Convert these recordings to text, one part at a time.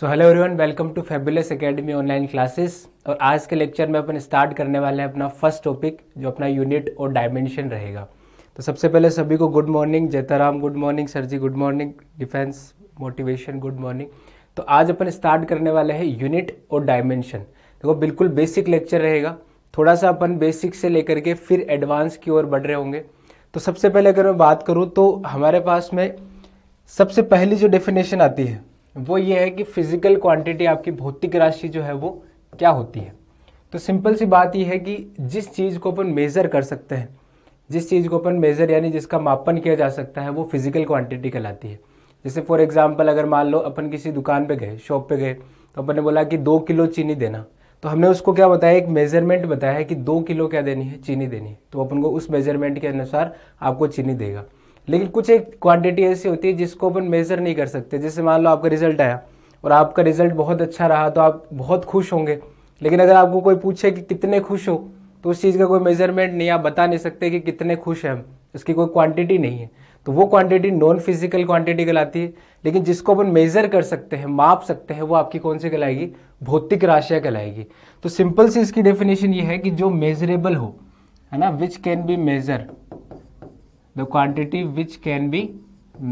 So hello everyone welcome to fabulous academy online classes और आज के लेक्चर में अपन स्टार्ट करने वाले हैं अपना फर्स्ट टॉपिक जो अपना यूनिट और डायमेंशन रहेगा तो सबसे पहले सभी को गुड मॉर्निंग जयताराम गुड मॉर्निंग सर जी good morning defence motivation good morning तो आज अपन स्टार्ट करने वाले हैं यूनिट और डायमेंशन देखो तो बिल्कुल बेसिक लेक्चर रहेगा थोड़ा सा अपन बेसिक से लेकर के फिर एडवांस की ओर बढ़ रहे होंगे तो सबसे पहले अगर मैं बात करूँ तो हमारे पास में सबसे पहली जो डेफिनेशन आती है वो ये है कि फिजिकल क्वांटिटी आपकी भौतिक राशि जो है वो क्या होती है तो सिंपल सी बात यह है कि जिस चीज़ को अपन मेज़र कर सकते हैं जिस चीज़ को अपन मेज़र यानी जिसका मापन किया जा सकता है वो फिजिकल क्वांटिटी कहलाती है जैसे फॉर एग्जाम्पल अगर मान लो अपन किसी दुकान पे गए शॉप पे गए तो अपन ने बोला कि दो किलो चीनी देना तो हमने उसको क्या बताया एक मेजरमेंट बताया है कि दो किलो क्या देनी है चीनी देनी है तो अपन को उस मेजरमेंट के अनुसार आपको चीनी देगा लेकिन कुछ एक क्वांटिटी ऐसी होती है जिसको अपन मेज़र नहीं कर सकते जैसे मान लो आपका रिजल्ट आया और आपका रिजल्ट बहुत अच्छा रहा तो आप बहुत खुश होंगे लेकिन अगर आपको कोई पूछे कि कितने खुश हो तो उस चीज़ का कोई मेजरमेंट नहीं आप बता नहीं सकते कि कितने खुश हैं हम उसकी कोई क्वांटिटी नहीं है तो वो क्वांटिटी नॉन फिजिकल क्वांटिटी कहलाती है लेकिन जिसको अपन मेजर कर सकते हैं माप सकते हैं वो आपकी कौन सी कहलाएगी भौतिक राशियाँ कहलाएगी तो सिंपल सी इसकी डेफिनेशन ये है कि जो मेजरेबल हो है ना which can be measure the quantity which can be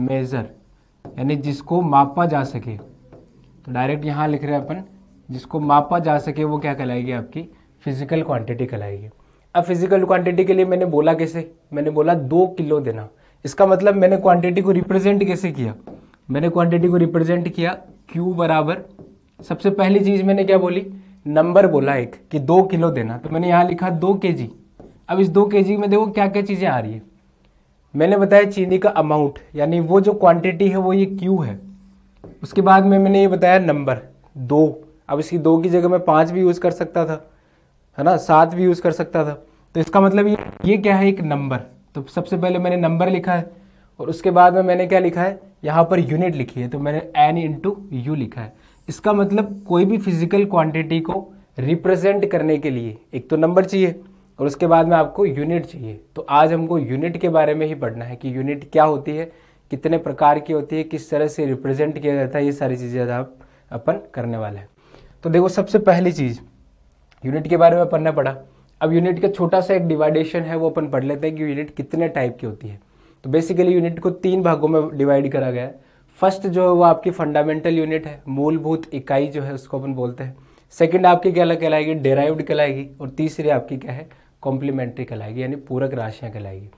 measure यानी जिसको मापा जा सके तो डायरेक्ट यहाँ लिख रहे हैं अपन जिसको मापा जा सके वो क्या कहलाएगी आपकी फिजिकल क्वांटिटी कहलाएगी अब फिजिकल क्वांटिटी के लिए मैंने बोला कैसे मैंने बोला दो किलो देना इसका मतलब मैंने क्वांटिटी को रिप्रेजेंट कैसे किया मैंने क्वांटिटी को रिप्रेजेंट किया क्यू बराबर सबसे पहली चीज़ मैंने क्या बोली नंबर बोला एक कि दो किलो देना तो मैंने यहाँ लिखा दो के जी अब इस दो के जी में देखो क्या क्या चीज़ें आ रही है मैंने बताया चीनी का अमाउंट यानी वो जो क्वांटिटी है वो ये क्यू है उसके बाद में मैंने ये बताया नंबर दो अब इसकी दो की जगह मैं पाँच भी यूज़ कर सकता था है ना सात भी यूज़ कर सकता था तो इसका मतलब ये ये क्या है एक नंबर तो सबसे पहले मैंने नंबर लिखा है और उसके बाद में मैंने क्या लिखा है यहाँ पर यूनिट लिखी है तो मैंने एन इंटू यू लिखा है इसका मतलब कोई भी फिजिकल क्वांटिटी को रिप्रेजेंट करने के लिए एक तो नंबर चाहिए और उसके बाद में आपको यूनिट चाहिए तो आज हमको यूनिट के बारे में ही पढ़ना है कि यूनिट क्या होती है कितने प्रकार की होती है किस तरह से रिप्रेजेंट किया जाता है ये सारी चीज़ें आप अपन करने वाले हैं तो देखो सबसे पहली चीज़ यूनिट के बारे में पढ़ना पड़ा अब यूनिट का छोटा सा एक डिवाइडेशन है वो अपन पढ़ लेते हैं कि यूनिट कितने टाइप की होती है तो बेसिकली यूनिट को तीन भागों में डिवाइड करा गया है फर्स्ट जो है वो आपकी फंडामेंटल यूनिट है मूलभूत इकाई जो है उसको अपन बोलते हैं सेकंड आपकी क्या कहलाएगी डेराइव्ड कहलाएगी और तीसरी आपकी क्या है कॉम्प्लीमेंट्री कहलाएगी यानी पूरक राशियाँ कहलाएगी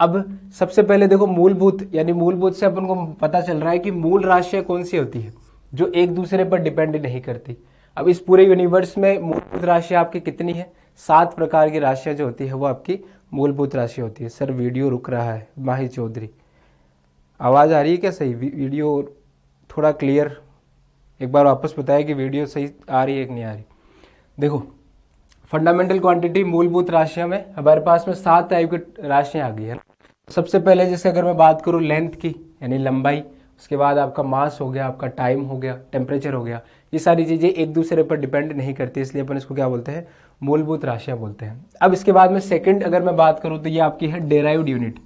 अब सबसे पहले देखो मूलभूत यानी मूलभूत से अपन को पता चल रहा है कि मूल राशियाँ कौन सी होती है जो एक दूसरे पर डिपेंड नहीं करती अब इस पूरे यूनिवर्स में मूलभूत राशियाँ आपकी कितनी है सात प्रकार की राशियाँ जो होती है वो आपकी मूलभूत राशि होती है सर वीडियो रुक रहा है माही चौधरी आवाज़ आ रही है क्या सही वीडियो थोड़ा क्लियर एक बार वापस बताया कि वीडियो सही आ रही है कि नहीं आ रही देखो फंडामेंटल क्वांटिटी मूलभूत राशियों में हमारे पास में सात टाइप की राशियाँ आ गई है सबसे पहले जैसे अगर मैं बात करूँ लेंथ की यानी लंबाई उसके बाद आपका मास हो गया आपका टाइम हो गया टेम्परेचर हो गया ये सारी चीज़ें एक दूसरे पर डिपेंड नहीं करती इसलिए अपन इसको क्या बोलते हैं मूलभूत राशियाँ बोलते हैं अब इसके बाद में सेकंड अगर मैं बात करूँ तो ये आपकी है डेराइव्ड यूनिट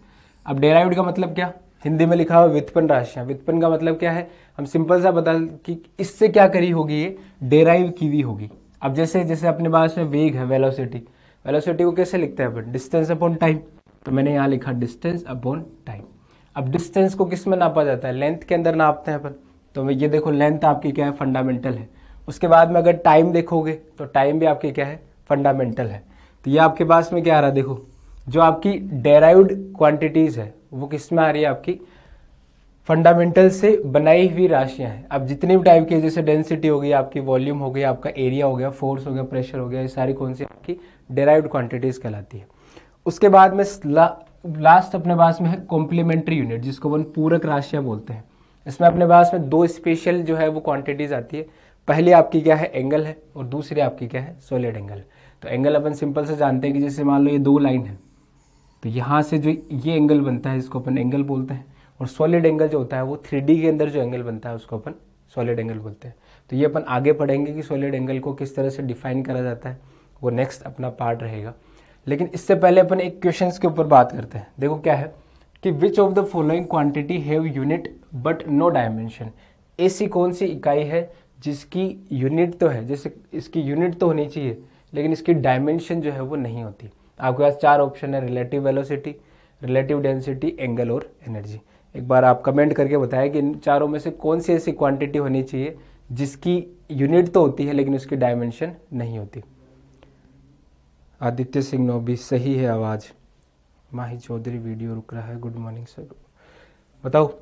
अब डेराइव्ड का मतलब क्या हिंदी में लिखा हुआ वित्पन राशियाँ वित्पन का मतलब क्या है हम सिंपल सा बता कि इससे क्या करी होगी ये डेराइव की हुई होगी अब जैसे जैसे अपने पास में वेग है वेलोसिटी वेलोसिटी को कैसे लिखते हैं अपन डिस्टेंस अपॉन टाइम तो मैंने यहाँ लिखा डिस्टेंस अपॉन टाइम अब डिस्टेंस को किस में नापा जाता है लेंथ के अंदर नापते हैं अपन तो ये देखो लेंथ आपकी क्या है फंडामेंटल है उसके बाद में अगर टाइम देखोगे तो टाइम भी आपकी क्या है फंडामेंटल है तो ये आपके पास में क्या आ रहा है देखो जो आपकी डेराइव्ड क्वांटिटीज़ है वो किस में आ रही है आपकी फंडामेंटल से बनाई हुई राशियां हैं अब जितने भी टाइप के जैसे डेंसिटी हो गई आपकी वॉल्यूम हो गई आपका एरिया हो गया फोर्स हो गया प्रेशर हो गया ये सारी कौन सी आपकी डेराइव्ड क्वांटिटीज कहलाती है उसके बाद में ला, लास्ट अपने पास में है कॉम्प्लीमेंट्री यूनिट जिसको अपन पूरक राशियाँ बोलते हैं इसमें अपने पास में दो स्पेशल जो है वो क्वांटिटीज आती है पहली आपकी क्या है एंगल है और दूसरी आपकी क्या है सोलिड एंगल तो एंगल अपन सिंपल से जानते हैं कि जैसे मान लो ये दो लाइन है तो यहाँ से जो ये एंगल बनता है इसको अपन एंगल बोलते हैं और सॉलिड एंगल जो होता है वो थ्री के अंदर जो एंगल बनता है उसको अपन सॉलिड एंगल बोलते हैं तो ये अपन आगे पढ़ेंगे कि सॉलिड एंगल को किस तरह से डिफाइन करा जाता है वो नेक्स्ट अपना पार्ट रहेगा लेकिन इससे पहले अपन एक क्वेश्चन के ऊपर बात करते हैं देखो क्या है कि which of the following quantity have unit but no dimension ऐसी कौन सी इकाई है जिसकी यूनिट तो है जैसे इसकी यूनिट तो होनी चाहिए लेकिन इसकी डायमेंशन जो है वो नहीं होती आपके पास चार ऑप्शन है relative velocity relative density angle और एनर्जी एक बार आप कमेंट करके बताएं कि इन चारों में से कौन सी ऐसी क्वांटिटी होनी चाहिए जिसकी यूनिट तो होती है लेकिन उसकी डायमेंशन नहीं होती आदित्य सिंह नोबी सही है आवाज़ माही चौधरी वीडियो रुक रहा है गुड मॉर्निंग सर बताओ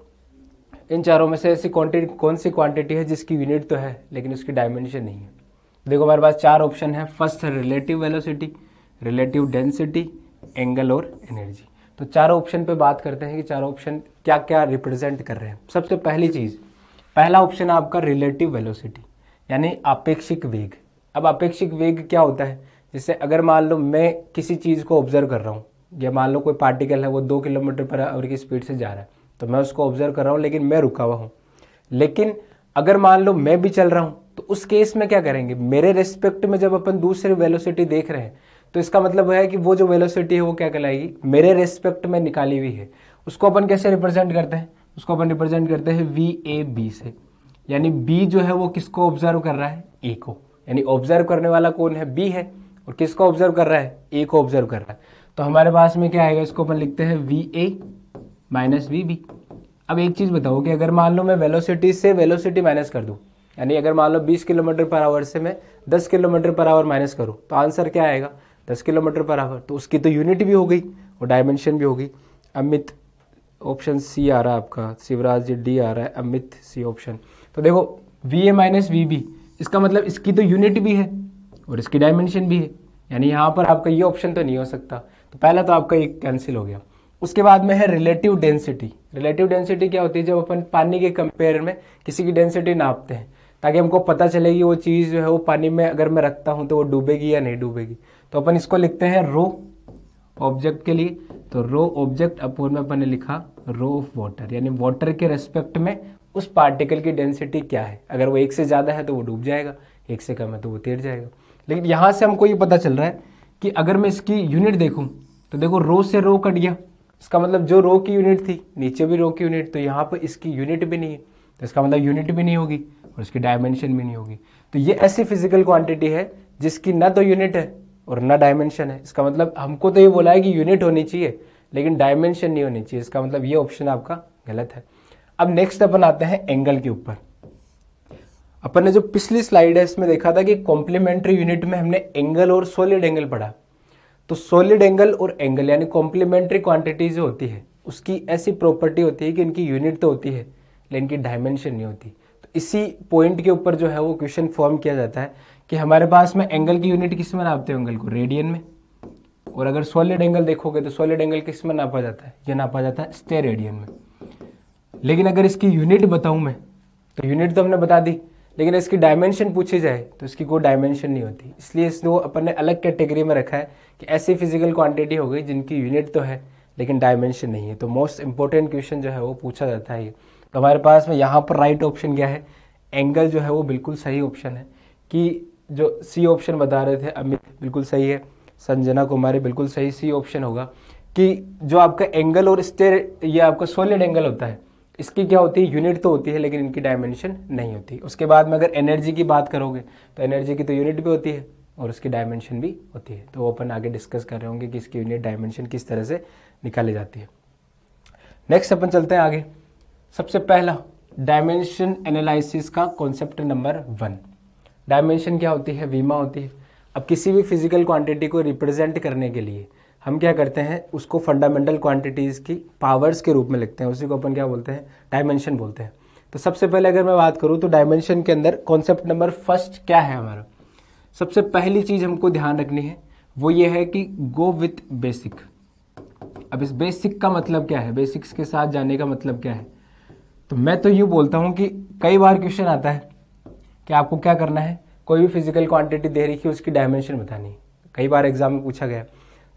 इन चारों में से ऐसी क्वांटिटी कौन सी क्वांटिटी है जिसकी यूनिट तो है लेकिन उसकी डायमेंशन नहीं है देखो हमारे पास चार ऑप्शन है फर्स्ट है relative velocity relative density angle और एनर्जी तो चारों ऑप्शन पे बात करते हैं कि चारों ऑप्शन क्या क्या रिप्रेजेंट कर रहे हैं सबसे पहली चीज़ पहला ऑप्शन है आपका रिलेटिव वेलोसिटी यानी अपेक्षिक वेग अब अपेक्षिक वेग क्या होता है जैसे अगर मान लो मैं किसी चीज़ को ऑब्जर्व कर रहा हूँ या मान लो कोई पार्टिकल है वो दो किलोमीटर पर आवर की स्पीड से जा रहा है तो मैं उसको ऑब्जर्व कर रहा हूँ लेकिन मैं रुका हुआ हूँ लेकिन अगर मान लो मैं भी चल रहा हूँ तो उस केस में क्या करेंगे मेरे रिस्पेक्ट में जब अपन दूसरी वेलोसिटी देख रहे हैं तो इसका मतलब है कि वो जो वेलोसिटी है वो क्या कहलाएगी मेरे रेस्पेक्ट में निकाली हुई है उसको अपन कैसे रिप्रेजेंट करते हैं उसको अपन रिप्रेजेंट करते हैं वी ए बी से यानी बी जो है वो किसको ऑब्जर्व कर रहा है ए को यानी ऑब्जर्व करने वाला कौन है बी है और किसको ऑब्जर्व कर रहा है ए को ऑब्जर्व कर रहा है तो हमारे पास में क्या आएगा इसको अपन लिखते हैं V A minus V B अब एक चीज़ बताओ कि अगर मान लो मैं वेलोसिटी से वेलोसिटी माइनस कर दूं यानी अगर मान लो 20 किलोमीटर पर आवर से मैं 10 किलोमीटर पर आवर माइनस करूं तो आंसर क्या आएगा दस किलोमीटर पर आवर तो उसकी तो यूनिट भी हो गई और डायमेंशन भी हो गई अमित ऑप्शन सी आ रहा है आपका शिवराज जी डी आ रहा है अमित सी ऑप्शन तो देखो V A minus V B इसका मतलब इसकी तो यूनिट भी है और इसकी डायमेंशन भी है यानी यहाँ पर आपका ये ऑप्शन तो नहीं हो सकता तो पहला तो आपका ये कैंसिल हो गया उसके बाद में है रिलेटिव डेंसिटी रिलेटिव डेंसिटी क्या होती है जब अपन पानी के कंपेयर में किसी की डेंसिटी नापते हैं ताकि हमको पता चले कि वो चीज़ जो है वो पानी में अगर मैं रखता हूँ तो वो डूबेगी या नहीं डूबेगी तो अपन इसको लिखते हैं रो ऑब्जेक्ट के लिए तो रो ऑब्जेक्ट अपूर में अपन ने लिखा रो ऑफ वाटर यानी वाटर के रेस्पेक्ट में उस पार्टिकल की डेंसिटी क्या है अगर वो एक से ज़्यादा है तो वो डूब जाएगा एक से कम है तो वो तैर जाएगा लेकिन यहाँ से हमको ये पता चल रहा है कि अगर मैं इसकी यूनिट देखूँ तो देखो रो से रो कट गया इसका मतलब जो रो की यूनिट थी नीचे भी रो की यूनिट तो यहाँ पर इसकी यूनिट भी नहीं है तो इसका मतलब यूनिट भी नहीं होगी और इसकी डायमेंशन भी नहीं होगी तो ये ऐसी फिजिकल क्वांटिटी है जिसकी ना तो यूनिट है और ना डायमेंशन है इसका मतलब हमको तो ये बोला है कि यूनिट होनी चाहिए लेकिन डायमेंशन नहीं होनी चाहिए इसका मतलब ये ऑप्शन आपका गलत है अब नेक्स्ट अपन आते हैं एंगल के ऊपर अपन ने जो पिछली स्लाइड है इसमें देखा था कि कॉम्प्लीमेंट्री यूनिट में हमने एंगल और सॉलिड एंगल पढ़ा तो सॉलिड एंगल और एंगल यानी कॉम्प्लीमेंट्री क्वांटिटी जो होती है उसकी ऐसी प्रॉपर्टी होती है कि इनकी यूनिट तो होती है लेकिन इनकी डायमेंशन नहीं होती तो इसी पॉइंट के ऊपर जो है वो क्वेश्चन फॉर्म किया जाता है कि हमारे पास में एंगल की यूनिट किस में नापते हैं एंगल को रेडियन में और अगर सॉलिड एंगल देखोगे तो सॉलिड एंगल किस में नापा जाता है यह नापा जाता है स्टे रेडियन में लेकिन अगर इसकी यूनिट बताऊँ मैं तो यूनिट तो हमने बता दी लेकिन इसकी डायमेंशन पूछी जाए तो इसकी कोई डायमेंशन नहीं होती इसलिए इसने वो अपने अलग कैटेगरी में रखा है कि ऐसी फिजिकल क्वांटिटी हो गई जिनकी यूनिट तो है लेकिन डायमेंशन नहीं है तो मोस्ट इंपॉर्टेंट क्वेश्चन जो है वो पूछा जाता है ये तो हमारे पास में यहाँ पर राइट ऑप्शन क्या है एंगल जो है वो बिल्कुल सही ऑप्शन है कि जो सी ऑप्शन बता रहे थे अमित बिल्कुल सही है संजना कुमारी बिल्कुल सही सी ऑप्शन होगा कि जो आपका एंगल और स्टे ये आपका सोलिड एंगल होता है इसकी क्या होती है यूनिट तो होती है लेकिन इनकी डायमेंशन नहीं होती उसके बाद में अगर एनर्जी की बात करोगे तो एनर्जी की तो यूनिट भी होती है और उसकी डायमेंशन भी होती है तो वो अपन आगे डिस्कस कर रहे होंगे कि इसकी यूनिट डायमेंशन किस तरह से निकाली जाती है नेक्स्ट अपन चलते हैं आगे सबसे पहला डायमेंशन एनालिसिस का कॉन्सेप्ट नंबर वन डायमेंशन क्या होती है वीमा होती है अब किसी भी फिजिकल क्वांटिटी को रिप्रेजेंट करने के लिए हम क्या करते हैं उसको फंडामेंटल क्वांटिटीज़ की पावर्स के रूप में लिखते हैं उसी को अपन क्या बोलते हैं डायमेंशन बोलते हैं तो सबसे पहले अगर मैं बात करूँ तो डायमेंशन के अंदर कॉन्सेप्ट नंबर फर्स्ट क्या है हमारा सबसे पहली चीज़ हमको ध्यान रखनी है वो ये है कि गो विथ बेसिक अब इस बेसिक का मतलब क्या है बेसिक्स के साथ जाने का मतलब क्या है तो मैं तो यूँ बोलता हूँ कि कई बार क्वेश्चन आता है कि आपको क्या करना है कोई भी फिजिकल क्वांटिटी दे रही है उसकी डायमेंशन बतानी कई बार एग्जाम में पूछा गया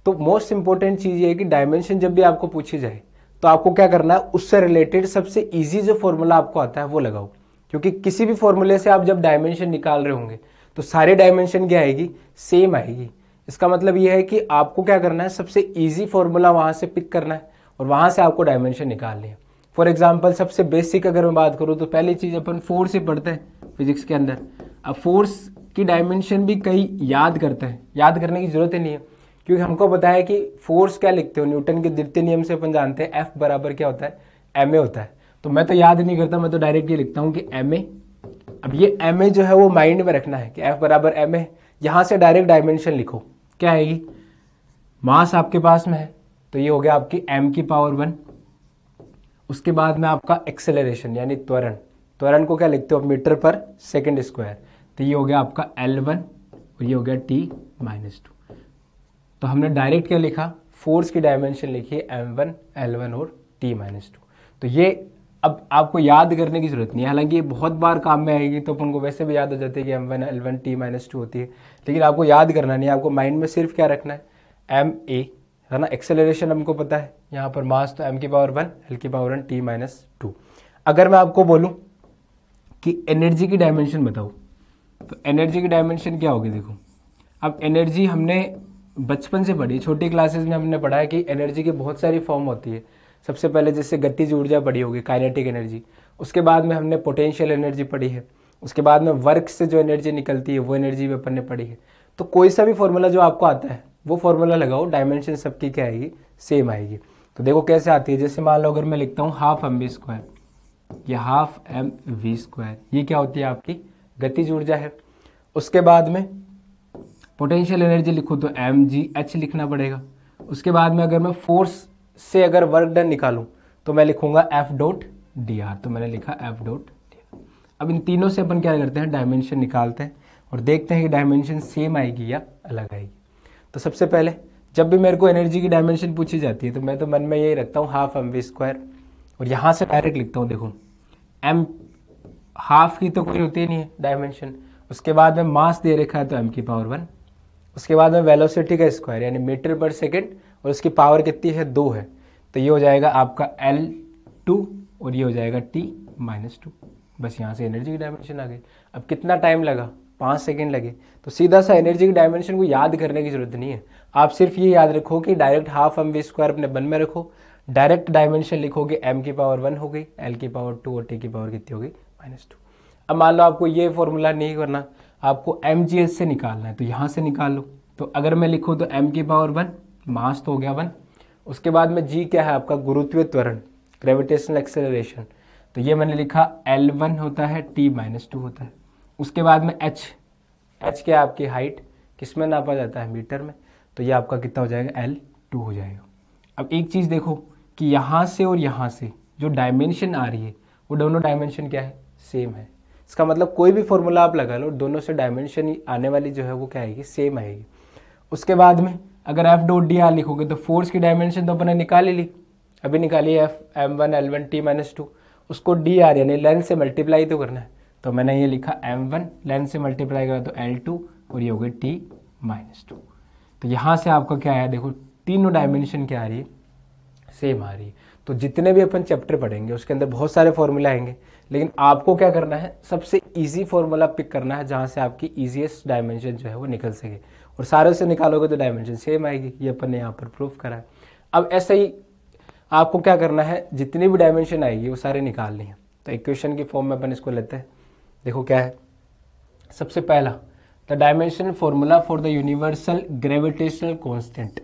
तो मोस्ट इंपॉर्टेंट चीज़ ये है कि डायमेंशन जब भी आपको पूछी जाए तो आपको क्या करना है उससे रिलेटेड सबसे ईजी जो फॉर्मूला आपको आता है वो लगाओ क्योंकि किसी भी फॉर्मूले से आप जब डायमेंशन निकाल रहे होंगे तो सारे डायमेंशन क्या आएगी सेम आएगी इसका मतलब यह है कि आपको क्या करना है सबसे ईजी फॉर्मूला वहाँ से पिक करना है और वहाँ से आपको डायमेंशन निकालनी है फॉर एग्जाम्पल सबसे बेसिक अगर मैं बात करूँ तो पहली चीज़ अपन फोर से पढ़ते हैं फिजिक्स के अंदर अब फोर्स की डायमेंशन भी कई याद करते हैं याद करने की ज़रूरत ही नहीं है क्योंकि हमको पता है कि फोर्स क्या लिखते हो न्यूटन के द्वितीय नियम से अपन जानते हैं एफ बराबर क्या होता है एम ए होता है तो मैं तो याद नहीं करता मैं तो डायरेक्ट ये लिखता हूँ कि एम ए अब ये एम ए जो है वो माइंड में रखना है कि एफ बराबर एम ए यहाँ से डायरेक्ट डायमेंशन लिखो क्या आएगी मास आपके पास में है तो ये हो गया आपकी एम की पावर वन उसके बाद में आपका एक्सेलरेशन यानी त्वरण तो एल को क्या लिखते हो आप मीटर पर सेकेंड स्क्वायर तो ये हो गया आपका एल वन और ये हो गया टी माइनस टू तो हमने डायरेक्ट क्या लिखा फोर्स की डायमेंशन लिखी है एम वन एल वन और टी माइनस टू तो ये अब आपको याद करने की जरूरत नहीं है हालांकि ये बहुत बार काम में आएगी तो अपन को वैसे भी याद हो जाती है कि M one L one T minus two होती है लेकिन आपको याद करना नहीं आपको माइंड में सिर्फ क्या रखना है एम ए है ना एक्सेलरेशन हमको पता है यहाँ पर मास तो एम की पावर वन एल की power one T minus two अगर मैं आपको बोलूँ कि एनर्जी की डायमेंशन बताओ तो एनर्जी की डायमेंशन क्या होगी देखो अब एनर्जी हमने बचपन से पढ़ी छोटी क्लासेस में हमने पढ़ा है कि एनर्जी की बहुत सारी फॉर्म होती है सबसे पहले जैसे गतिज ऊर्जा पढ़ी होगी काइनेटिक एनर्जी उसके बाद में हमने पोटेंशियल एनर्जी पढ़ी है उसके बाद में वर्क से जो एनर्जी निकलती है वो एनर्जी भी अपन ने पढ़ी है तो कोई सा भी फॉर्मूला जो आपको आता है वो फॉर्मूला लगाओ डायमेंशन सबकी क्या आएगी सेम आएगी तो देखो कैसे आती है जैसे मान लो अगर मैं लिखता हूँ हाफ एम बी स्क्वायर ये हाफ एम वी स्क्वायर ये क्या होती है आपकी गतिज ऊर्जा है उसके बाद में पोटेंशियल एनर्जी लिखो तो एम जी एच लिखना पड़ेगा उसके बाद में अगर मैं फोर्स से अगर वर्क डन निकालूं तो मैं लिखूंगा एफ डॉट डी आर तो मैंने लिखा एफ डॉट डी आर अब इन तीनों से अपन क्या करते हैं डायमेंशन निकालते हैं और देखते हैं कि डायमेंशन सेम आएगी या अलग आएगी तो सबसे पहले जब भी मेरे को एनर्जी की डायमेंशन पूछी जाती है तो मैं तो मन में यही रखता हूँ हाफ एम वी स्क्वायर और यहाँ से डायरेक्ट लिखता हूँ देखो एम हाफ की तो कोई होती नहीं है डायमेंशन उसके बाद में मास दे रखा है तो एम की पावर वन उसके बाद में वेलोसिटी का स्क्वायर यानी मीटर पर सेकेंड और उसकी पावर कितनी है दो है तो ये हो जाएगा आपका एल टू और ये हो जाएगा टी माइनस टू बस यहाँ से एनर्जी की डायमेंशन आ गई अब कितना टाइम लगा पाँच सेकेंड लगे तो सीधा सा एनर्जी की डायमेंशन को याद करने की जरूरत नहीं है आप सिर्फ ये याद रखो कि direct half M V square अपने बन में रखो डायरेक्ट डायमेंशन लिखोगे एम की पावर वन हो गई एल की पावर टू और टी की पावर कितनी हो गई माइनस टू अब मान लो आपको ये फॉर्मूला नहीं करना आपको एम जी एस से निकालना है तो यहाँ से निकाल लो तो अगर मैं लिखूँ तो एम की पावर वन मास तो हो गया वन उसके बाद में जी क्या है आपका गुरुत्व त्वरण ग्रेविटेशनल एक्सेलरेशन तो ये मैंने लिखा एल वन होता है टी माइनस टू होता है उसके बाद में एच एच क्या आपकी हाइट किस में नापा जाता है मीटर में तो ये आपका कितना हो जाएगा एल टू हो जाएगा अब एक चीज़ देखो कि यहाँ से और यहाँ से जो डायमेंशन आ रही है वो दोनों डायमेंशन क्या है सेम है इसका मतलब कोई भी फॉर्मूला आप लगा लो दोनों से डायमेंशन आने वाली जो है वो क्या आएगी सेम आएगी उसके बाद में अगर एफ डॉट डी आर लिखोगे तो फोर्स की डायमेंशन तो अपने निकाल ही ली अभी निकाली F M one L one T minus two उसको डी आर यानी लेंथ से मल्टीप्लाई तो करना है तो मैंने ये लिखा एम वन लेंथ से मल्टीप्लाई करा तो एल टू और ये हो गई टी माइनस टू तो यहाँ से आपका क्या आया देखो तीनों डायमेंशन क्या आ रही है सेम आ रही है तो जितने भी अपन चैप्टर पढ़ेंगे उसके अंदर बहुत सारे फॉर्मूले आएंगे लेकिन आपको क्या करना है सबसे ईजी फॉर्मूला पिक करना है जहाँ से आपकी ईजिएस्ट डायमेंशन जो है वो निकल सके और सारे से निकालोगे तो डायमेंशन सेम आएगी ये अपन ने यहाँ पर प्रूफ करा है अब ऐसे ही आपको क्या करना है जितनी भी डायमेंशन आएगी वो सारे निकालनी है तो इक्वेशन की फॉर्म में अपन इसको लेते हैं देखो क्या है सबसे पहला the dimension formula for the universal gravitational constant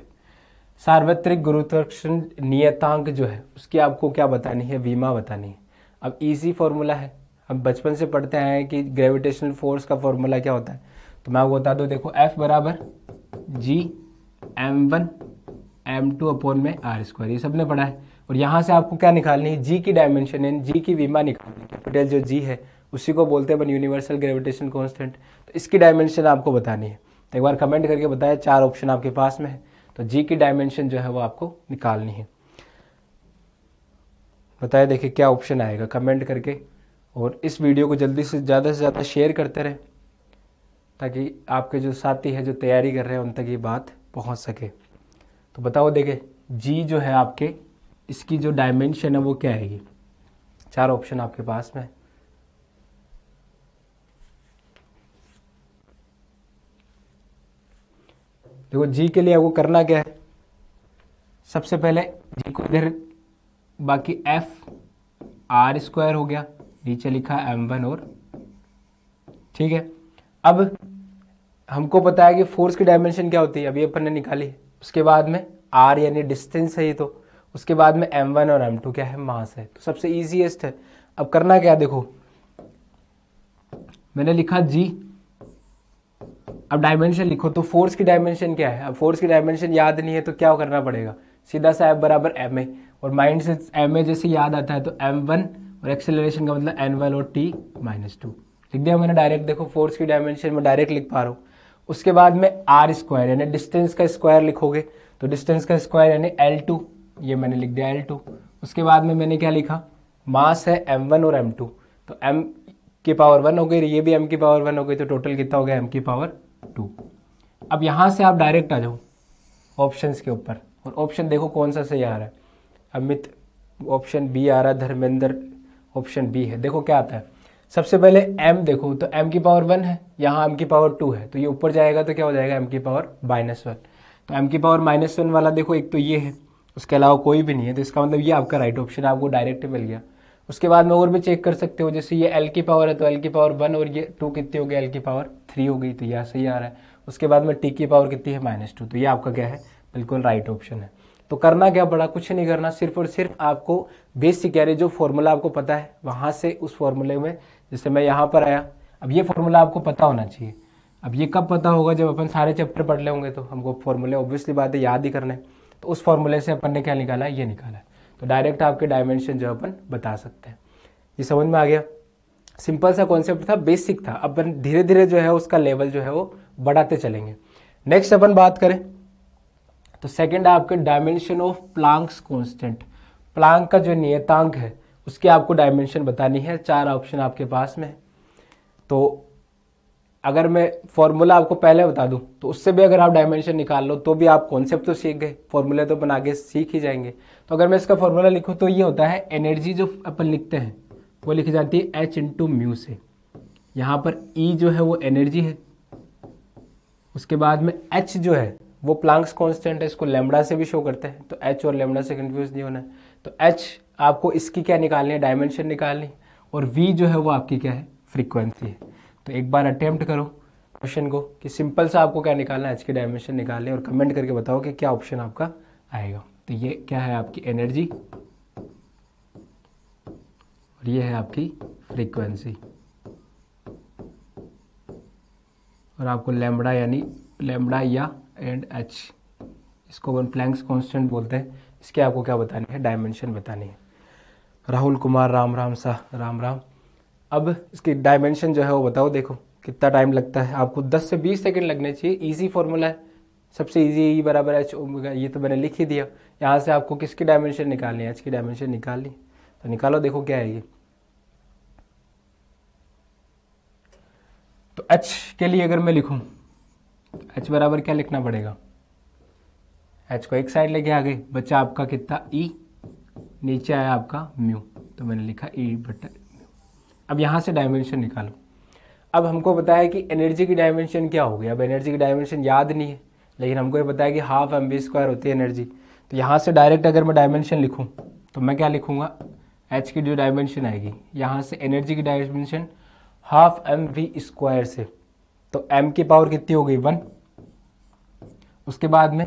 सार्वत्रिक गुरुत्वाकर्षण नियतांक जो है उसकी आपको क्या बतानी है वीमा बतानी है अब ईजी फॉर्मूला है हम बचपन से पढ़ते आए हैं कि ग्रेविटेशनल फोर्स का फॉर्मूला क्या होता है तो मैं आपको बता दूँ देखो एफ बराबर G M one M two upon में आर स्क्वायर ये सब ने पढ़ा है और यहाँ से आपको क्या निकालनी है जी की डायमेंशन यानी जी की वीमा निकालनी है कैपिटल जो जी है उसी को बोलते हैं अपन यूनिवर्सल ग्रेविटेशन कॉन्स्टेंट तो इसकी डायमेंशन आपको बतानी है तो एक बार कमेंट करके बताया चार ऑप्शन आपके पास में है तो जी की डायमेंशन जो है वो आपको निकालनी है बताए देखिए क्या ऑप्शन आएगा कमेंट करके और इस वीडियो को जल्दी से ज़्यादा से ज़्यादा शेयर करते रहें ताकि आपके जो साथी हैं जो तैयारी कर रहे हैं उन तक ये बात पहुंच सके तो बताओ देखे जी जो है आपके इसकी जो डायमेंशन है वो क्या आएगी चार ऑप्शन आपके पास में देखो जी के लिए आपको करना क्या है सबसे पहले जी को इधर बाकी एफ आर स्क्वायर हो गया नीचे लिखा एम वन और ठीक है अब हमको पता है कि फोर्स की डायमेंशन क्या होती है अभी अपन ने निकाली उसके बाद में आर यानी डिस्टेंस है ये तो उसके बाद में एम वन और एम टू क्या है मास है तो सबसे ईजीएस्ट है अब करना क्या देखो मैंने लिखा जी अब डायमेंशन लिखो तो फोर्स की डायमेंशन क्या है अब फोर्स की डायमेंशन याद नहीं है तो क्या करना पड़ेगा सीधा सा एफ बराबर एम ए और माइंड से एम ए जैसे याद आता है तो एम वन और एक्सेलरेशन का मतलब एन वन और टी माइनस टू लिख दिया मैंने डायरेक्ट देखो फोर्स की डायमेंशन में डायरेक्ट लिख पा रहा हूँ उसके बाद में आर स्क्वायर यानी डिस्टेंस का स्क्वायर लिखोगे तो डिस्टेंस का स्क्वायर यानी एल टू ये मैंने लिख दिया एल टू उसके बाद में मैंने क्या लिखा मास है एम वन और एम टू तो एम की पावर वन हो गई ये भी एम की पावर वन हो गई तो टोटल कितना हो गया एम की पावर टू अब यहाँ से आप डायरेक्ट आ जाओ ऑप्शंस के ऊपर और ऑप्शन देखो कौन सा सही आ रहा है अमित ऑप्शन बी आ रहा है धर्मेंद्र ऑप्शन बी है देखो क्या आता है सबसे पहले एम देखो तो एम की पावर वन है यहाँ एम की पावर टू है तो ये ऊपर जाएगा तो क्या हो जाएगा एम की पावर माइनस वन तो एम की पावर माइनस वन वाला देखो एक तो ये है उसके अलावा कोई भी नहीं है तो इसका मतलब ये आपका राइट ऑप्शन आपको डायरेक्ट मिल गया उसके बाद में और भी चेक कर सकते हो जैसे ये एल की पावर है तो एल की पावर वन और ये टू कितनी हो गई एल की पावर थ्री हो गई तो यह सही आ रहा है उसके बाद में टी की पावर कितनी है माइनस टू तो ये आपका क्या है बिल्कुल राइट ऑप्शन है तो करना क्या पड़ा कुछ नहीं करना सिर्फ और सिर्फ आपको बेसिक यानी जो फॉर्मूला आपको पता है वहाँ से उस फॉर्मूले में जैसे मैं यहाँ पर आया अब ये फॉर्मूला आपको पता होना चाहिए अब ये कब पता होगा जब अपन सारे चैप्टर पढ़ होंगे तो हमको फॉर्मूले ऑब्वियसली बात है याद ही करने तो उस फॉर्मूले से अपन ने क्या निकाला ये निकाला है तो डायरेक्ट आपके डायमेंशन जो अपन बता सकते हैं ये समझ में आ गया सिंपल सा कॉन्सेप्ट था बेसिक था अपन धीरे धीरे जो है उसका लेवल जो है वो बढ़ाते चलेंगे नेक्स्ट अपन बात करें तो सेकेंड है आपके dimension of Planck's constant Planck का जो नियतांक है उसकी आपको डायमेंशन बतानी है चार ऑप्शन आपके पास में तो अगर मैं फॉर्मूला आपको पहले बता दूं तो उससे भी अगर आप डायमेंशन निकाल लो तो भी आप कॉन्सेप्ट तो सीख गए फॉर्मूले तो बना के सीख ही जाएंगे तो अगर मैं इसका फॉर्मूला लिखूँ तो ये होता है एनर्जी जो अपन लिखते हैं वो लिखी जाती है एच इंटू म्यू से यहाँ पर ई e जो है वो एनर्जी है उसके बाद में एच जो है वो प्लांक्स कॉन्स्टेंट है इसको लेमड़ा से भी शो करते हैं तो एच और लेमड़ा से कन्फ्यूज नहीं होना है तो एच आपको इसकी क्या निकालनी है डायमेंशन निकालनी और वी जो है वो आपकी क्या है फ्रीक्वेंसी है तो एक बार अटैम्प्ट करो क्वेश्चन को कि सिंपल सा आपको क्या निकालना है एच की डायमेंशन निकालने और कमेंट करके बताओ कि क्या ऑप्शन आपका आएगा तो ये क्या है आपकी एनर्जी और ये है आपकी फ्रीक्वेंसी और आपको लैम्बडा यानी लैम्बडा या एंड एच इसको वन प्लैंक्स कांस्टेंट बोलते हैं इसके आपको क्या बतानी है डायमेंशन बतानी है राहुल कुमार राम राम शाह राम राम अब इसकी डायमेंशन जो है वो बताओ देखो कितना टाइम लगता है आपको 10 से 20 सेकंड लगने चाहिए इजी फॉर्मूला है सबसे इजी ई e बराबर एच ये तो मैंने लिख ही दिया यहाँ से आपको किसकी डायमेंशन निकालनी है एच की डायमेंशन निकालनी तो निकालो देखो क्या है ये तो एच के लिए अगर मैं लिखू एच बराबर क्या लिखना पड़ेगा एच को एक साइड लेके आ गए बच्चा आपका कितना ई e। नीचे आया आपका म्यू तो मैंने लिखा ई e बटन अब यहां से डायमेंशन निकालो अब हमको पता है कि एनर्जी की डायमेंशन क्या होगी अब एनर्जी की डायमेंशन याद नहीं है लेकिन हमको ये पता है कि हाफ एम बी स्क्वायर होती है एनर्जी तो यहाँ से डायरेक्ट अगर मैं डायमेंशन लिखूँ तो मैं क्या लिखूँगा एच की जो डायमेंशन आएगी यहाँ से एनर्जी की dimension half M V square से तो एम की पावर कितनी हो गई वन उसके बाद में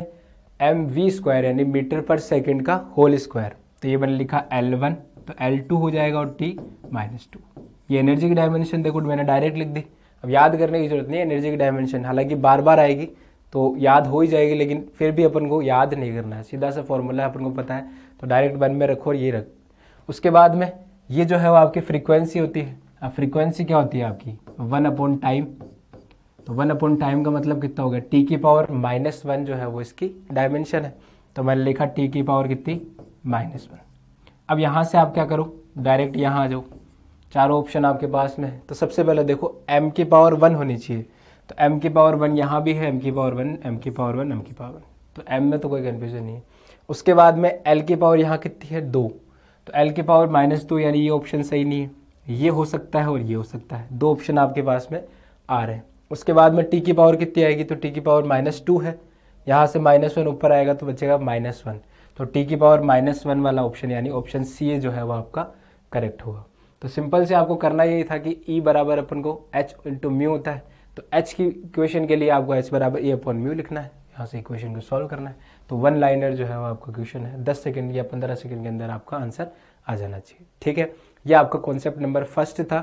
एम वी स्क्वायर यानी मीटर पर सेकेंड का होल स्क्वायर तो ये मैंने लिखा एल वन तो एल टू हो जाएगा और टी माइनस टू ये एनर्जी की डायमेंशन देखो मैंने डायरेक्ट लिख दी अब याद करने की जरूरत नहीं एनर्जी की डायमेंशन हालांकि बार बार आएगी तो याद हो ही जाएगी लेकिन फिर भी अपन को याद नहीं करना है सीधा सा फॉर्मूला अपन को पता है तो डायरेक्ट वन में रखो और ये रख उसके बाद में ये जो है वो आपकी फ्रीक्वेंसी होती है अब फ्रीक्वेंसी क्या होती है आपकी वन अपॉन टाइम तो वन अपॉन टाइम का मतलब कितना हो गया टी की पावर माइनस वन जो है वो इसकी डायमेंशन है तो मैंने लिखा टी की पावर कितनी माइनस वन अब यहाँ से आप क्या करो डायरेक्ट यहाँ आ जाओ चारों ऑप्शन आपके पास में है तो सबसे पहले देखो एम की पावर वन होनी चाहिए तो एम की पावर वन यहाँ भी है एम की पावर वन एम की पावर वन एम की पावर वन तो एम में तो कोई कन्फ्यूजन नहीं है उसके बाद में एल की पावर यहाँ कितनी है दो तो एल की पावर माइनस दो यानी ये ऑप्शन सही नहीं है ये हो सकता है और ये हो सकता है दो ऑप्शन आपके पास में आ रहे हैं उसके बाद में टी की पावर कितनी आएगी तो टी की पावर माइनस टू है यहाँ से माइनस वन ऊपर आएगा तो बचेगा माइनस वन तो टी की पावर माइनस वन वाला ऑप्शन यानी ऑप्शन सी जो है वो आपका करेक्ट होगा तो सिंपल से आपको करना यही था कि ई e बराबर अपन को एच इंटू म्यू होता है तो एच की इक्वेशन के लिए आपको एच बराबर ए अपॉन म्यू लिखना है यहाँ से इक्वेशन को सॉल्व करना है तो वन लाइनर जो है वो आपका क्वेश्चन है दस सेकेंड या पंद्रह सेकेंड के अंदर आपका आंसर आ जाना चाहिए ठीक है ये आपका कॉन्सेप्ट नंबर फर्स्ट था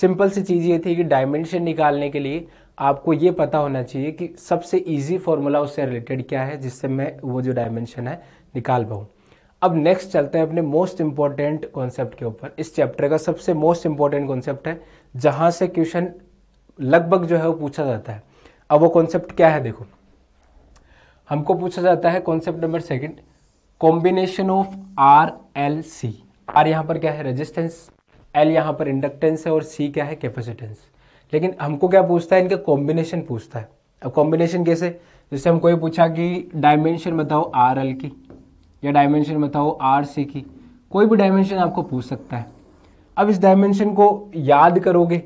सिंपल सी चीज़ ये थी कि डायमेंशन निकालने के लिए आपको ये पता होना चाहिए कि सबसे इजी फॉर्मूला उससे रिलेटेड क्या है जिससे मैं वो जो डायमेंशन है निकाल पाऊँ अब नेक्स्ट चलते हैं अपने मोस्ट इंपॉर्टेंट कॉन्सेप्ट के ऊपर इस चैप्टर का सबसे मोस्ट इंपॉर्टेंट कॉन्सेप्ट है जहाँ से क्वेश्चन लगभग जो है वो पूछा जाता है अब वो कॉन्सेप्ट क्या है देखो हमको पूछा जाता है concept number second combination of R L C R यहाँ पर क्या है रेजिस्टेंस एल यहाँ पर इंडक्टेंस है और सी क्या है कैपेसिटेंस लेकिन हमको क्या पूछता है इनका कॉम्बिनेशन पूछता है अब कॉम्बिनेशन कैसे जैसे हमको ये पूछा कि डायमेंशन बताओ आर एल की या डायमेंशन बताओ आर सी की कोई भी डायमेंशन आपको पूछ सकता है अब इस डायमेंशन को याद करोगे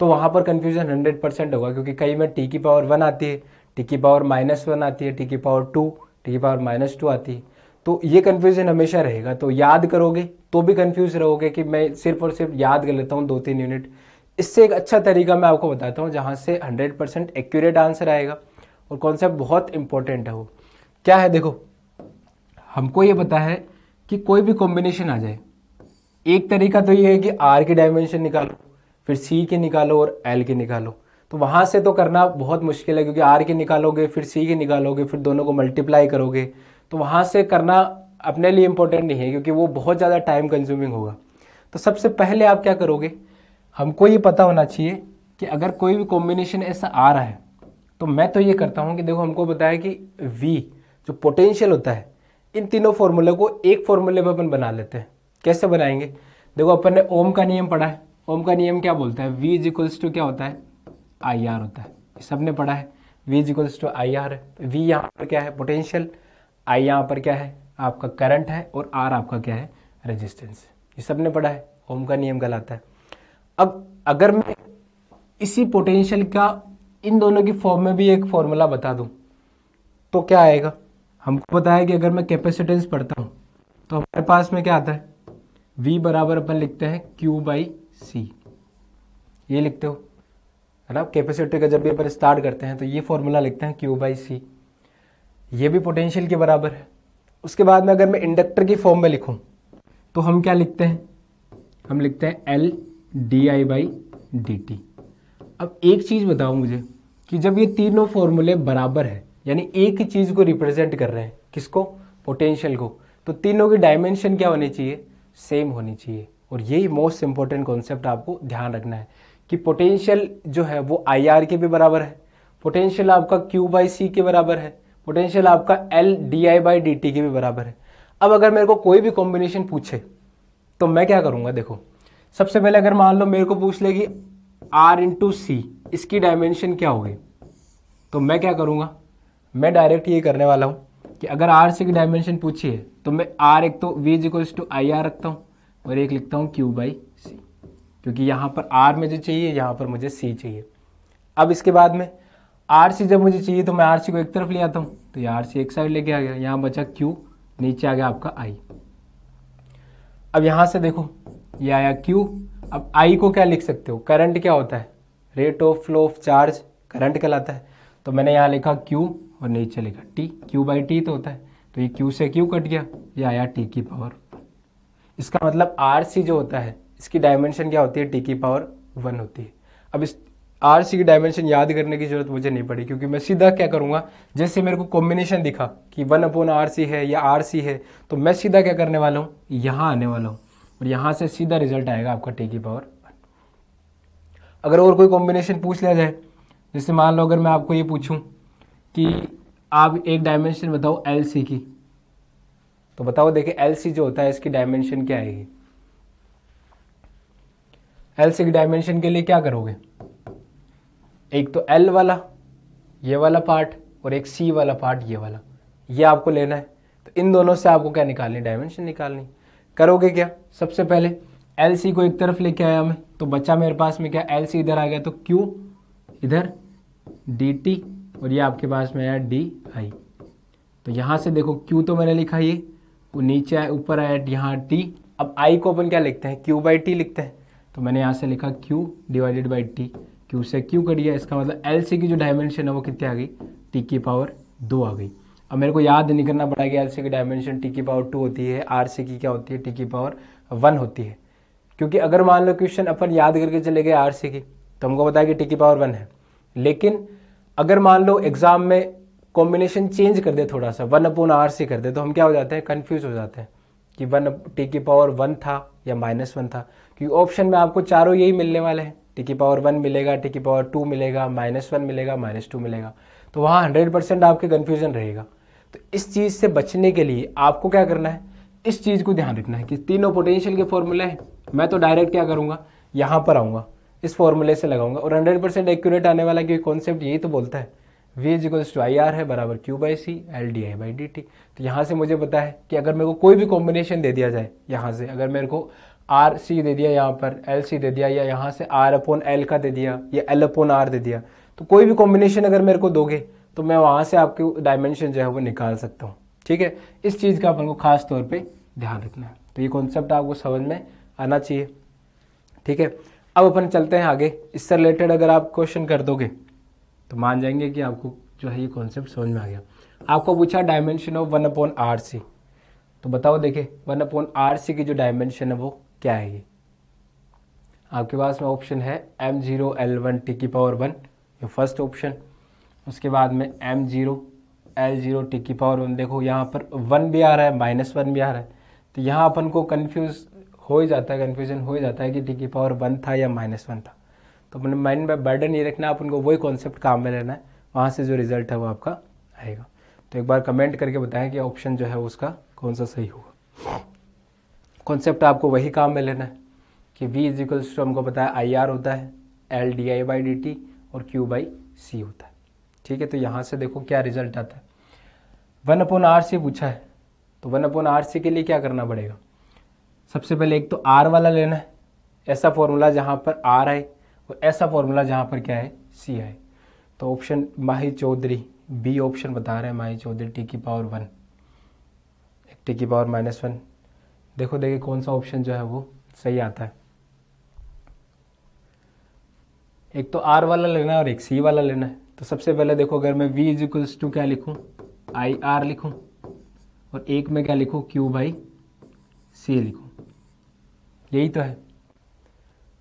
तो वहाँ पर कन्फ्यूजन हंड्रेड परसेंट होगा क्योंकि कई में टी की पावर वन आती है टी की पावर माइनस वन आती है टी की पावर टू टी की पावर माइनस टू आती है तो ये कन्फ्यूजन हमेशा रहेगा तो याद करोगे तो भी कन्फ्यूज रहोगे कि मैं सिर्फ और सिर्फ याद कर लेता हूँ दो तीन यूनिट इससे एक अच्छा तरीका मैं आपको बताता हूँ जहाँ से हंड्रेड परसेंट एक्यूरेट आंसर आएगा और कॉन्सेप्ट बहुत इंपॉर्टेंट है वो क्या है देखो हमको ये पता है कि कोई भी कॉम्बिनेशन आ जाए एक तरीका तो ये है कि आर की डायमेंशन निकालो फिर सी के निकालो और एल के निकालो तो वहां से तो करना बहुत मुश्किल है क्योंकि आर के निकालोगे फिर सी के निकालोगे फिर दोनों को मल्टीप्लाई करोगे तो वहां से करना अपने लिए इंपॉर्टेंट नहीं है क्योंकि वो बहुत ज़्यादा टाइम कंज्यूमिंग होगा तो सबसे पहले आप क्या करोगे हमको ये पता होना चाहिए कि अगर कोई भी कॉम्बिनेशन ऐसा आ रहा है तो मैं तो ये करता हूँ कि देखो हमको बताया कि वी जो पोटेंशियल होता है इन तीनों फॉर्मूले को एक फॉर्मूले पर अपन बना लेते हैं कैसे बनाएंगे देखो अपन ने ओम का नियम पढ़ा है ओम का नियम क्या बोलता है वी इज इक्वल्स टू क्या होता है आई आर होता है सब ने पढ़ा है V is equals to I R V यहाँ पर क्या है पोटेंशियल आई यहाँ पर क्या है आपका करंट है और आर आपका क्या है रेजिस्टेंस ये सब ने पढ़ा है ओम का नियम कहलाता है अब अगर मैं इसी पोटेंशियल का इन दोनों की फॉर्म में भी एक फॉर्मूला बता दूं तो क्या आएगा हमको पता है कि अगर मैं कैपेसिटेंस पढ़ता हूँ तो हमारे पास में क्या आता है v बराबर अपन लिखते हैं q बाई सी ये लिखते हो है ना कैपेसिटर का जब भी अपन स्टार्ट करते हैं तो ये फॉर्मूला लिखते हैं क्यू बाई सी ये भी पोटेंशियल के बराबर है उसके बाद में अगर मैं इंडक्टर की फॉर्म में लिखूँ तो हम क्या लिखते हैं हम लिखते हैं L D I by D T अब एक चीज़ बताओ मुझे कि जब ये तीनों फॉर्मूले बराबर है यानी एक ही चीज़ को रिप्रेजेंट कर रहे हैं किसको पोटेंशियल को तो तीनों की डायमेंशन क्या होनी चाहिए सेम होनी चाहिए और यही मोस्ट इंपॉर्टेंट कॉन्सेप्ट आपको ध्यान रखना है कि पोटेंशियल जो है वो आई आर के भी बराबर है पोटेंशियल आपका क्यू बाई सी के बराबर है पोटेंशियल आपका L D I by D T के भी बराबर है अब अगर मेरे को कोई भी कॉम्बिनेशन पूछे तो मैं क्या करूँगा देखो सबसे पहले अगर मान लो मेरे को पूछ ले कि आर इंटू सी इसकी डायमेंशन क्या होगी तो मैं क्या करूँगा मैं डायरेक्ट ये करने वाला हूँ कि अगर आर सी की डायमेंशन पूछिए तो मैं आर एक तो V is equals to I R रखता हूँ और एक लिखता हूँ क्यू बाई सी क्योंकि यहाँ पर आर में जो चाहिए यहाँ पर मुझे सी चाहिए अब इसके बाद में आर सी जब मुझे चाहिए तो मैं आर सी को एक तरफ ले आता हूँ तो ये आर सी एक साइड लेके आ गया यहाँ बचा क्यू नीचे आ गया आपका आई अब यहाँ से देखो ये आया क्यू अब आई को क्या लिख सकते हो करंट क्या होता है rate of flow of charge current कहलाता है तो मैंने यहाँ लिखा क्यू और नीचे लिखा टी क्यू बाई टी तो होता है तो ये क्यू से क्यू कट गया ये आया टी की पावर इसका मतलब आर सी जो होता है इसकी डायमेंशन क्या होती है टी की पावर वन होती है अब इस आर सी की डायमेंशन याद करने की जरूरत मुझे नहीं पड़ी क्योंकि मैं सीधा क्या करूंगा जैसे मेरे को कॉम्बिनेशन दिखा कि वन अपोन आर सी है या आर सी है तो मैं सीधा क्या करने वाला हूँ यहाँ आने वाला हूँ और यहाँ से सीधा रिजल्ट आएगा आपका टी की पावर वन अगर और कोई कॉम्बिनेशन पूछ लिया जाए जैसे मान लो अगर मैं आपको ये पूछूँ कि आप एक डायमेंशन बताओ एल सी की तो बताओ देखिए एल सी जो होता है इसकी डायमेंशन क्या आएगी एल सी की डायमेंशन के लिए क्या करोगे एक तो एल वाला ये वाला पार्ट और एक सी वाला पार्ट ये वाला ये आपको लेना है तो इन दोनों से आपको क्या निकालनी डायमेंशन निकालनी करोगे क्या सबसे पहले एल सी को एक तरफ लेके आया मैं तो बच्चा मेरे पास में क्या एल सी इधर आ गया तो क्यू इधर डी टी और ये आपके पास में आया डी आई तो यहाँ से देखो क्यू तो मैंने लिखा ये नीचे आए ऊपर आए यहाँ टी अब आई को अपन क्या लिखते हैं क्यू बाई टी लिखते हैं तो मैंने यहाँ से लिखा Q divided by T Q से क्यू कट गया इसका मतलब एल सी की जो डायमेंशन है वो कितनी आ गई टी की पावर दो आ गई अब मेरे को याद नहीं करना पड़ा कि एल सी की डायमेंशन टी की पावर टू होती है आर सी की क्या होती है टी की पावर वन होती है क्योंकि अगर मान लो क्वेश्चन अपन याद करके चले गए आर सी की तो हमको बताया कि टी की पावर वन है लेकिन अगर मान लो एग्ज़ाम में कॉम्बिनेशन चेंज कर दे थोड़ा सा वन अपॉन आर से कर दे तो हम क्या हो जाते हैं कन्फ्यूज हो जाते हैं कि वन टी की पावर वन था या माइनस वन था क्योंकि ऑप्शन में आपको चारों यही मिलने वाले हैं टी की पावर वन मिलेगा टी की पावर टू मिलेगा माइनस वन मिलेगा माइनस टू मिलेगा तो वहाँ हंड्रेड परसेंट आपके कन्फ्यूजन रहेगा तो इस चीज़ से बचने के लिए आपको क्या करना है इस चीज़ को ध्यान रखना है कि तीनों पोटेंशियल के फॉर्मूले हैं मैं तो डायरेक्ट क्या करूँगा यहाँ पर आऊँगा इस फॉर्मूले से लगाऊंगा और हंड्रेड परसेंट एक्यूरेट आने वाला क्योंकि कॉन्सेप्ट यही तो बोलता है V is equals to I R है बराबर Q by C L D I by D T तो यहाँ से मुझे पता है कि अगर मेरे को कोई भी कॉम्बिनेशन दे दिया जाए यहाँ से अगर मेरे को आर सी दे दिया यहाँ पर एल सी दे दिया या यहाँ से आर अपोन एल का दे दिया या एल अपोन आर दे दिया तो कोई भी कॉम्बिनेशन अगर मेरे को दोगे तो मैं वहाँ से आपके डायमेंशन जो है वो निकाल सकता हूँ ठीक है इस चीज़ का अपन को खास तौर पे ध्यान रखना है तो ये कॉन्सेप्ट आपको समझ में आना चाहिए ठीक है अब अपन चलते हैं आगे इससे रिलेटेड अगर आप क्वेश्चन कर दोगे तो मान जाएंगे कि आपको जो है ये कॉन्सेप्ट समझ में आ गया आपको पूछा dimension of one upon R C तो बताओ देखे वन अपॉन आर सी की जो डायमेंशन है वो क्या है ये आपके पास में ऑप्शन है M zero L one T की पावर वन ये फर्स्ट ऑप्शन उसके बाद में M zero L zero T की पावर वन देखो यहाँ पर वन भी आ रहा है माइनस वन भी आ रहा है तो यहाँ अपन को कन्फ्यूज़ हो ही जाता है कन्फ्यूजन हो ही जाता है कि टी की पावर वन था या माइनस वन था तो अपने माइंड में बर्डन ये रखना आप उनको वही कॉन्सेप्ट काम में लेना है वहाँ से जो रिजल्ट है वो आपका आएगा तो एक बार कमेंट करके बताएं कि ऑप्शन जो है उसका कौन सा सही होगा कॉन्सेप्ट आपको वही काम में लेना है कि वी इज इक्वल्स टू हमको बताया आई आर होता है L D I by D T और क्यू बाई सी होता है ठीक है तो यहाँ से देखो क्या रिजल्ट आता है वन अपॉन आर सी पूछा है तो वन अपॉन आर सी के लिए क्या करना पड़ेगा सबसे पहले एक तो आर वाला लेना है ऐसा फॉर्मूला जहाँ पर आर आए और तो ऐसा फॉर्मूला जहाँ पर क्या है सी है तो ऑप्शन माही चौधरी बी ऑप्शन बता रहे हैं माही चौधरी टी की पावर वन एक टी की पावर माइनस वन देखो देखिए कौन सा ऑप्शन जो है वो सही आता है एक तो आर वाला लेना है और एक सी वाला लेना है तो सबसे पहले देखो अगर मैं वी इज टू क्या लिखूँ आई आर लिखूँ और एक में क्या लिखूँ क्यू बाई सी लिखूँ यही तो है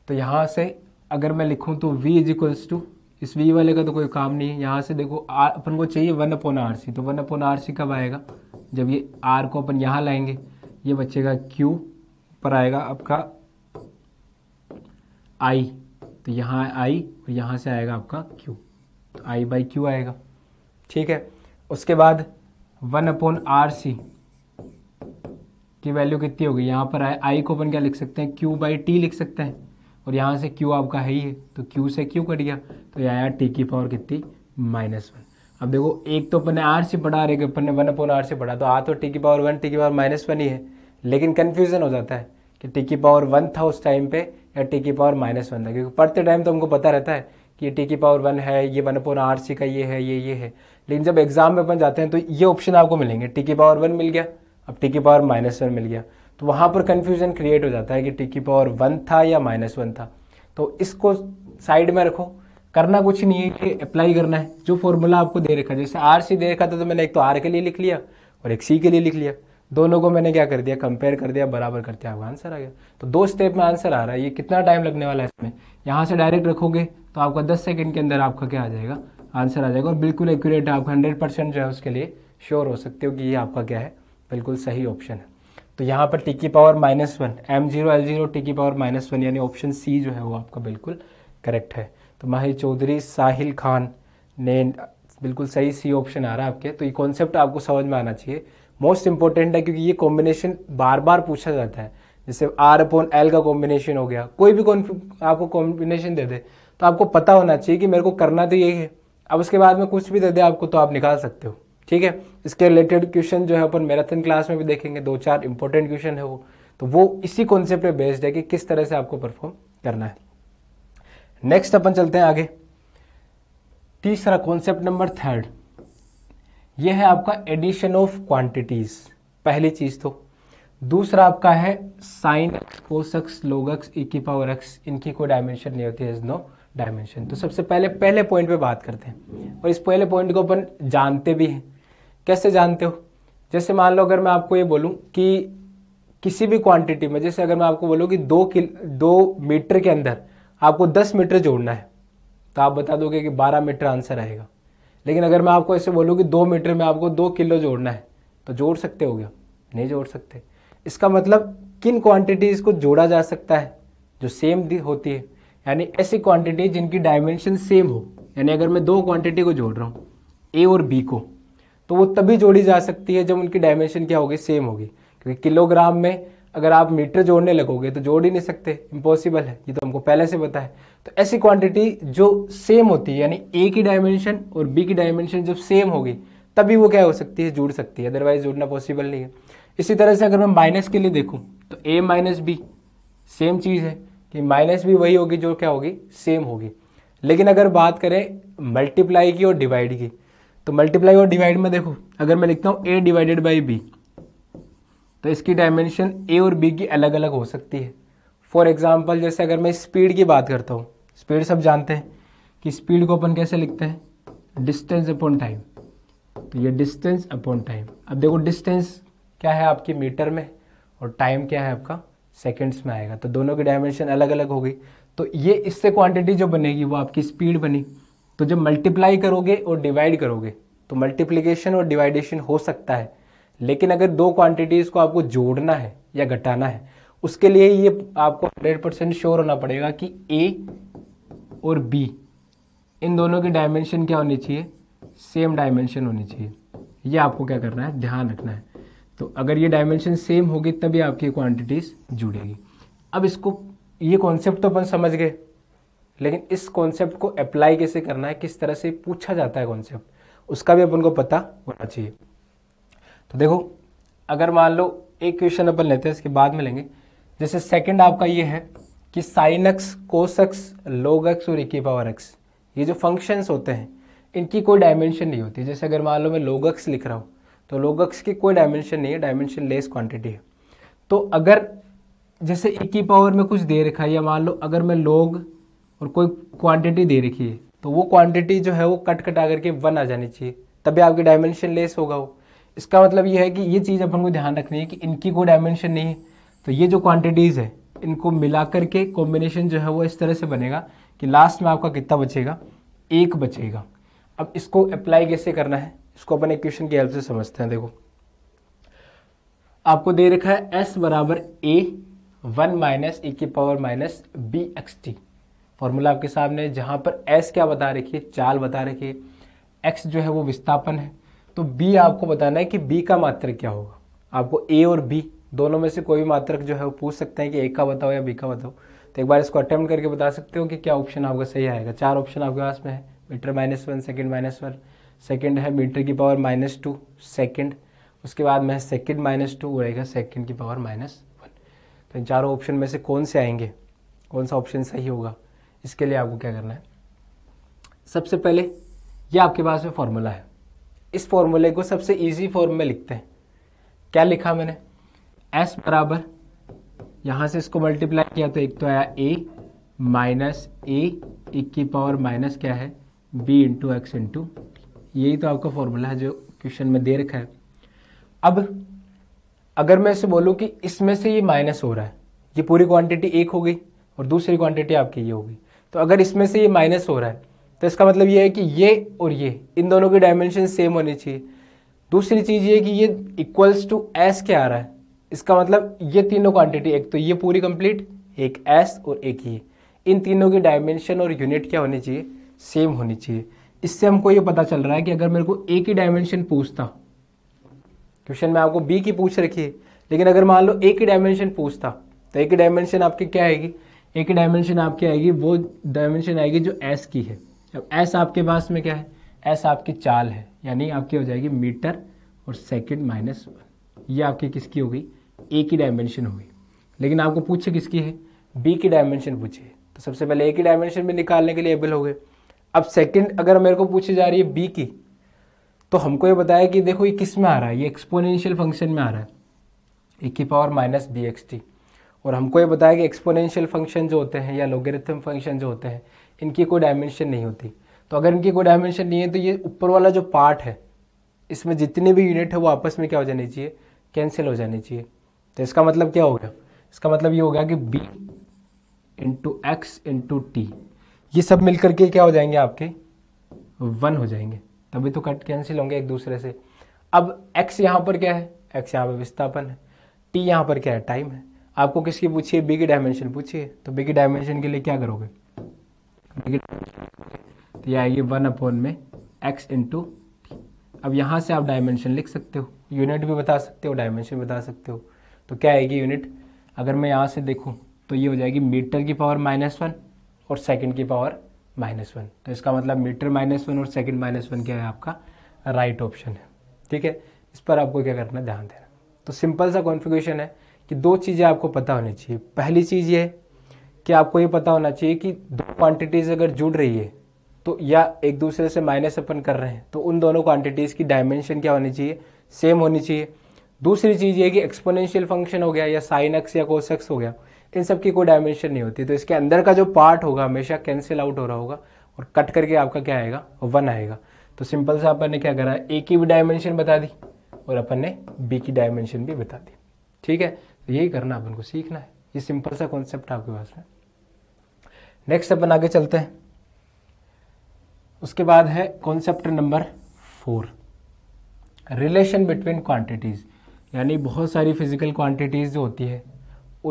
तो यहाँ से अगर मैं लिखूँ तो वी इज इक्वल्स टू इस वी वाले का तो कोई काम नहीं है यहाँ से देखो आर अपन को चाहिए वन अपोन आर सी तो वन अपोन आर सी कब आएगा जब ये आर को अपन यहाँ लाएंगे ये बचेगा क्यू पर आएगा आपका आई तो यहाँ आई और यहाँ से आएगा आपका क्यू तो आई बाई क्यू आएगा ठीक है उसके बाद वन अपॉन आर सी की वैल्यू कितनी होगी यहाँ पर आए आई को अपन क्या लिख सकते हैं क्यू बाई टी लिख सकते हैं और यहाँ से क्यू आपका है ही है तो क्यू से क्यू कट गया तो यहाँ आया टी की पावर कितनी माइनस वन अब देखो एक तो अपने आर से पढ़ा रहे अपने वन अपन आर से पढ़ा तो आ तो टी की पावर वन टी की पावर माइनस वन ही है लेकिन कन्फ्यूज़न हो जाता है कि टी की पावर वन था उस टाइम पे या टी की पावर माइनस वन था क्योंकि पढ़ते टाइम तो हमको पता रहता है कि टी की पावर वन है ये वन अपन आर सी का ये है ये ये है लेकिन जब एग्ज़ाम में अपन जाते हैं तो ये ऑप्शन आपको मिलेंगे टी की पावर वन मिल गया अब टी की पावर माइनस वन मिल गया तो वहाँ पर कन्फ्यूजन क्रिएट हो जाता है कि टी की पावर वन था या माइनस वन था तो इसको साइड में रखो करना कुछ नहीं है कि अप्लाई करना है जो फॉर्मूला आपको दे रखा जैसे आर सी दे रखा था तो मैंने एक तो आर के लिए लिख लिया और एक सी के लिए लिख लिया दोनों को मैंने क्या कर दिया कंपेयर कर दिया बराबर कर दिया आपका आंसर आ गया तो दो स्टेप में आंसर आ रहा है ये कितना टाइम लगने वाला है इसमें यहाँ से डायरेक्ट रखोगे तो आपका दस सेकेंड के अंदर आपका क्या आ जाएगा आंसर आ जाएगा और बिल्कुल एक्यूरेट आप हंड्रेड परसेंट जो है उसके लिए श्योर हो सकते हो कि ये आपका क्या है बिल्कुल सही ऑप्शन है तो यहाँ पर टिकी power minus one M zero L zero टिकी पावर माइनस वन यानी ऑप्शन सी जो है वो आपका बिल्कुल करेक्ट है तो माहिर चौधरी साहिल खान ने बिल्कुल सही सी ऑप्शन आ रहा है आपके तो ये कॉन्सेप्ट आपको समझ में आना चाहिए मोस्ट इंपॉर्टेंट है क्योंकि ये कॉम्बिनेशन बार बार पूछा जाता है जैसे आर अपॉन एल का कॉम्बिनेशन हो गया कोई भी आपको कॉम्बिनेशन दे दे तो आपको पता होना चाहिए कि मेरे को करना तो यही है अब उसके बाद में कुछ भी दे दे आपको तो आप निकाल सकते हो ठीक है इसके रिलेटेड क्वेश्चन जो है अपन मैराथन क्लास में भी देखेंगे दो चार इंपॉर्टेंट क्वेश्चन है वो तो वो इसी कॉन्सेप्ट बेस्ड है कि किस तरह से आपको परफॉर्म करना है नेक्स्ट अपन चलते हैं आगे तीसरा कॉन्सेप्ट नंबर थर्ड ये है आपका एडिशन ऑफ क्वांटिटीज पहली चीज़ तो दूसरा आपका है साइन कोसक्स लोगक्स ई की पावर एक्स इनकी कोई डायमेंशन नहीं होती है नो डायमेंशन तो सबसे पहले पहले पॉइंट पे बात करते हैं और इस पहले पॉइंट को अपन जानते भी हैं कैसे जानते हो जैसे मान लो अगर मैं आपको ये बोलूँ कि किसी भी क्वांटिटी में जैसे अगर मैं आपको बोलूँ कि दो किल दो मीटर के अंदर आपको दस मीटर जोड़ना है तो आप बता दोगे कि बारह मीटर आंसर आएगा लेकिन अगर मैं आपको ऐसे बोलूँ कि दो मीटर में आपको दो किलो जोड़ना है तो जोड़ सकते हो गया नहीं जोड़ सकते इसका मतलब किन क्वांटिटीज़ को जोड़ा जा सकता है जो सेम होती है यानी ऐसी क्वांटिटी जिनकी डायमेंशन सेम हो यानी अगर मैं दो क्वांटिटी को जोड़ रहा हूँ ए और बी को तो वो तभी जोड़ी जा सकती है जब उनकी डायमेंशन क्या होगी सेम होगी क्योंकि किलोग्राम में अगर आप मीटर जोड़ने लगोगे तो जोड़ ही नहीं सकते इम्पॉसिबल है ये तो हमको पहले से पता है तो ऐसी क्वांटिटी जो सेम होती है यानी ए की डायमेंशन और बी की डायमेंशन जब सेम होगी तभी वो क्या हो सकती है जुड़ सकती है अदरवाइज जुड़ना पॉसिबल नहीं है इसी तरह से अगर मैं माइनस के लिए देखूँ तो ए माइनस बी सेम चीज़ है कि माइनस भी वही होगी जो क्या होगी सेम होगी लेकिन अगर बात करें मल्टीप्लाई की और डिवाइड की तो मल्टीप्लाई और डिवाइड में देखो अगर मैं लिखता हूँ ए डिवाइडेड बाई बी तो इसकी डायमेंशन ए और बी की अलग अलग हो सकती है फॉर एग्ज़ाम्पल जैसे अगर मैं स्पीड की बात करता हूँ स्पीड सब जानते हैं कि स्पीड को अपन कैसे लिखते हैं डिस्टेंस अपॉन टाइम तो ये डिस्टेंस अपॉन टाइम अब देखो डिस्टेंस क्या है आपके मीटर में और टाइम क्या है आपका सेकेंड्स में आएगा तो दोनों की डायमेंशन अलग अलग हो गई तो ये इससे क्वांटिटी जो बनेगी वो आपकी स्पीड बनी तो जब मल्टीप्लाई करोगे और डिवाइड करोगे तो मल्टीप्लीकेशन और डिवाइडेशन हो सकता है लेकिन अगर दो क्वांटिटीज़ को आपको जोड़ना है या घटाना है उसके लिए ये आपको 100 परसेंट श्योर होना पड़ेगा कि ए और बी इन दोनों की डायमेंशन क्या होनी चाहिए सेम डायमेंशन होनी चाहिए ये आपको क्या करना है ध्यान रखना है तो अगर ये डायमेंशन सेम होगी तभी आपकी क्वांटिटीज़ जुड़ेगी अब इसको ये कॉन्सेप्ट तो अपन समझ गए लेकिन इस कॉन्सेप्ट को अप्लाई कैसे करना है किस तरह से पूछा जाता है कॉन्सेप्ट उसका भी अपन को पता होना चाहिए तो देखो अगर मान लो एक क्वेश्चन अपन लेते हैं इसके बाद में लेंगे जैसे सेकंड आपका ये है कि साइनक्स लोग लोगक्स और इक्की पावर एक्स ये जो फंक्शंस होते हैं इनकी कोई डायमेंशन नहीं होती जैसे अगर मान लो मैं लोगक्स लिख रहा हूँ तो लोगक्स की कोई डायमेंशन नहीं है डायमेंशन लेस क्वांटिटी है तो अगर जैसे इक्की e पावर में कुछ दे रखा है या मान लो अगर मैं लोग और कोई क्वांटिटी दे रखी है तो वो क्वांटिटी जो है वो कट कटा करके वन आ जानी चाहिए तभी आपकी डायमेंशन लेस होगा वो इसका मतलब ये है कि ये चीज़ अपन को ध्यान रखनी है कि इनकी कोई डायमेंशन नहीं है तो ये जो क्वांटिटीज़ है इनको मिला करके कॉम्बिनेशन जो है वो इस तरह से बनेगा कि लास्ट में आपका कितना बचेगा एक बचेगा अब इसको अप्लाई कैसे करना है इसको अपन इक्वेशन की हेल्प से समझते हैं देखो आपको दे रखा है एस बराबर A one minus A e की power minus B X T formula आपके सामने है जहाँ पर एस क्या बता रखिए चाल बता रखिए एक्स जो है वो विस्थापन है तो बी आपको बताना है कि बी का मात्रक क्या होगा आपको ए और बी दोनों में से कोई भी मात्रक जो है वो पूछ सकते हैं कि ए का बताओ या बी का बताओ तो एक बार इसको अटैम्प्ट करके बता सकते हो कि क्या ऑप्शन आपका सही आएगा चार ऑप्शन आपके पास में है metre minus one second minus one second है मीटर की पावर माइनस टू सेकेंड उसके बाद में सेकेंड माइनस टू वो रहेगा सेकेंड की पावर माइनस वन तो इन चारों ऑप्शन में से कौन से आएंगे कौन सा ऑप्शन सही होगा इसके लिए आपको क्या करना है सबसे पहले ये आपके पास में फॉर्मूला है इस फॉर्मूले को सबसे इजी फॉर्म में लिखते हैं क्या लिखा मैंने एस बराबर यहां से इसको मल्टीप्लाई किया तो एक तो आया ए माइनस ए एक की पावर माइनस क्या है बी इंटू एक्स इंटू यही तो आपका फॉर्मूला है जो क्वेश्चन में दे रखा है अब अगर मैं इसे बोलूं कि इसमें से ये माइनस हो रहा है ये पूरी क्वांटिटी एक हो गई और दूसरी क्वांटिटी आपकी ये हो गई तो अगर इसमें से ये माइनस हो रहा है तो इसका मतलब ये है कि ये और ये इन दोनों के डायमेंशन सेम होने चाहिए दूसरी चीज़ ये कि ये इक्वल्स टू एस क्या आ रहा है इसका मतलब ये तीनों क्वांटिटी एक तो ये पूरी कंप्लीट एक एस और एक ये इन तीनों की डायमेंशन और यूनिट क्या होनी चाहिए सेम होनी चाहिए इससे हमको ये पता चल रहा है कि अगर मेरे को ए की डायमेंशन पूछता क्वेश्चन में आपको बी की पूछ रखी है लेकिन अगर मान लो ए की डायमेंशन पूछता तो ए की डायमेंशन आपकी क्या आएगी एक डायमेंशन आपकी आएगी वो डायमेंशन आएगी जो एस की है अब एस आपके पास में क्या है एस आपकी चाल है यानी आपकी हो जाएगी मीटर और सेकेंड माइनस वन ये आपकी किसकी हो गई ए की डायमेंशन हो गई लेकिन आपको पूछे किसकी है बी की डायमेंशन पूछिए तो सबसे पहले ए की डायमेंशन भी निकालने के लिए एबल हो गए अब सेकेंड अगर मेरे को पूछी जा रही है बी की तो हमको ये बताया कि देखो ये किस में आ रहा है ये एक्सपोनेंशियल फंक्शन में आ रहा है ए की power minus B X T और हमको ये बताया कि एक्सपोनेंशियल फंक्शन जो होते हैं या लोगेरिथम फंक्शन जो होते हैं इनकी कोई डायमेंशन नहीं होती तो अगर इनकी कोई डायमेंशन नहीं है तो ये ऊपर वाला जो पार्ट है इसमें जितने भी यूनिट है वो आपस में क्या हो जानी चाहिए कैंसिल हो जानी चाहिए तो इसका मतलब क्या हो गया इसका मतलब ये हो गया कि B into X into T ये सब मिलकर के क्या हो जाएंगे आपके वन हो जाएंगे तभी तो कट कैंसिल होंगे एक दूसरे से अब एक्स यहाँ पर क्या है एक्स यहाँ पर विस्थापन है टी यहाँ पर क्या है टाइम है आपको किसकी पूछिए बी की डायमेंशन पूछिए तो बी की डायमेंशन के लिए क्या करोगे तो ये आएगी वन अपॉन में एक्स इंटू अब यहाँ से आप डायमेंशन लिख सकते हो यूनिट भी बता सकते हो डायमेंशन बता सकते हो तो क्या आएगी यूनिट अगर मैं यहाँ से देखूँ तो ये हो जाएगी मीटर की पावर माइनस वन और सेकेंड की पावर माइनस वन तो इसका मतलब मीटर माइनस वन और सेकेंड माइनस वन क्या है आपका राइट ऑप्शन है ठीक है इस पर आपको क्या करना ध्यान देना तो सिंपल सा कॉन्फिगेशन है कि दो चीज़ें आपको पता होनी चाहिए पहली चीज़ ये कि आपको ये पता होना चाहिए कि दो क्वांटिटीज़ अगर जुड़ रही है तो या एक दूसरे से माइनस अपन कर रहे हैं तो उन दोनों क्वांटिटीज़ की डायमेंशन क्या होनी चाहिए सेम होनी चाहिए दूसरी चीज़ ये कि एक्सपोनेंशियल फंक्शन हो गया या साइन एक्स या कोसेक्स हो गया इन सब की कोई डायमेंशन नहीं होती तो इसके अंदर का जो पार्ट होगा हमेशा कैंसिल आउट हो रहा होगा और कट करके आपका क्या आएगा वन आएगा तो सिंपल सा अपन ने क्या करा ए की भी डायमेंशन बता दी और अपन ने बी की डायमेंशन भी बता दी ठीक है तो यही करना अपन को सीखना है ये सिंपल सा कॉन्सेप्ट आपके पास है नेक्स्ट अपन आगे चलते हैं उसके बाद है concept number four relation between quantities यानी बहुत सारी फिजिकल क्वांटिटीज़ जो होती है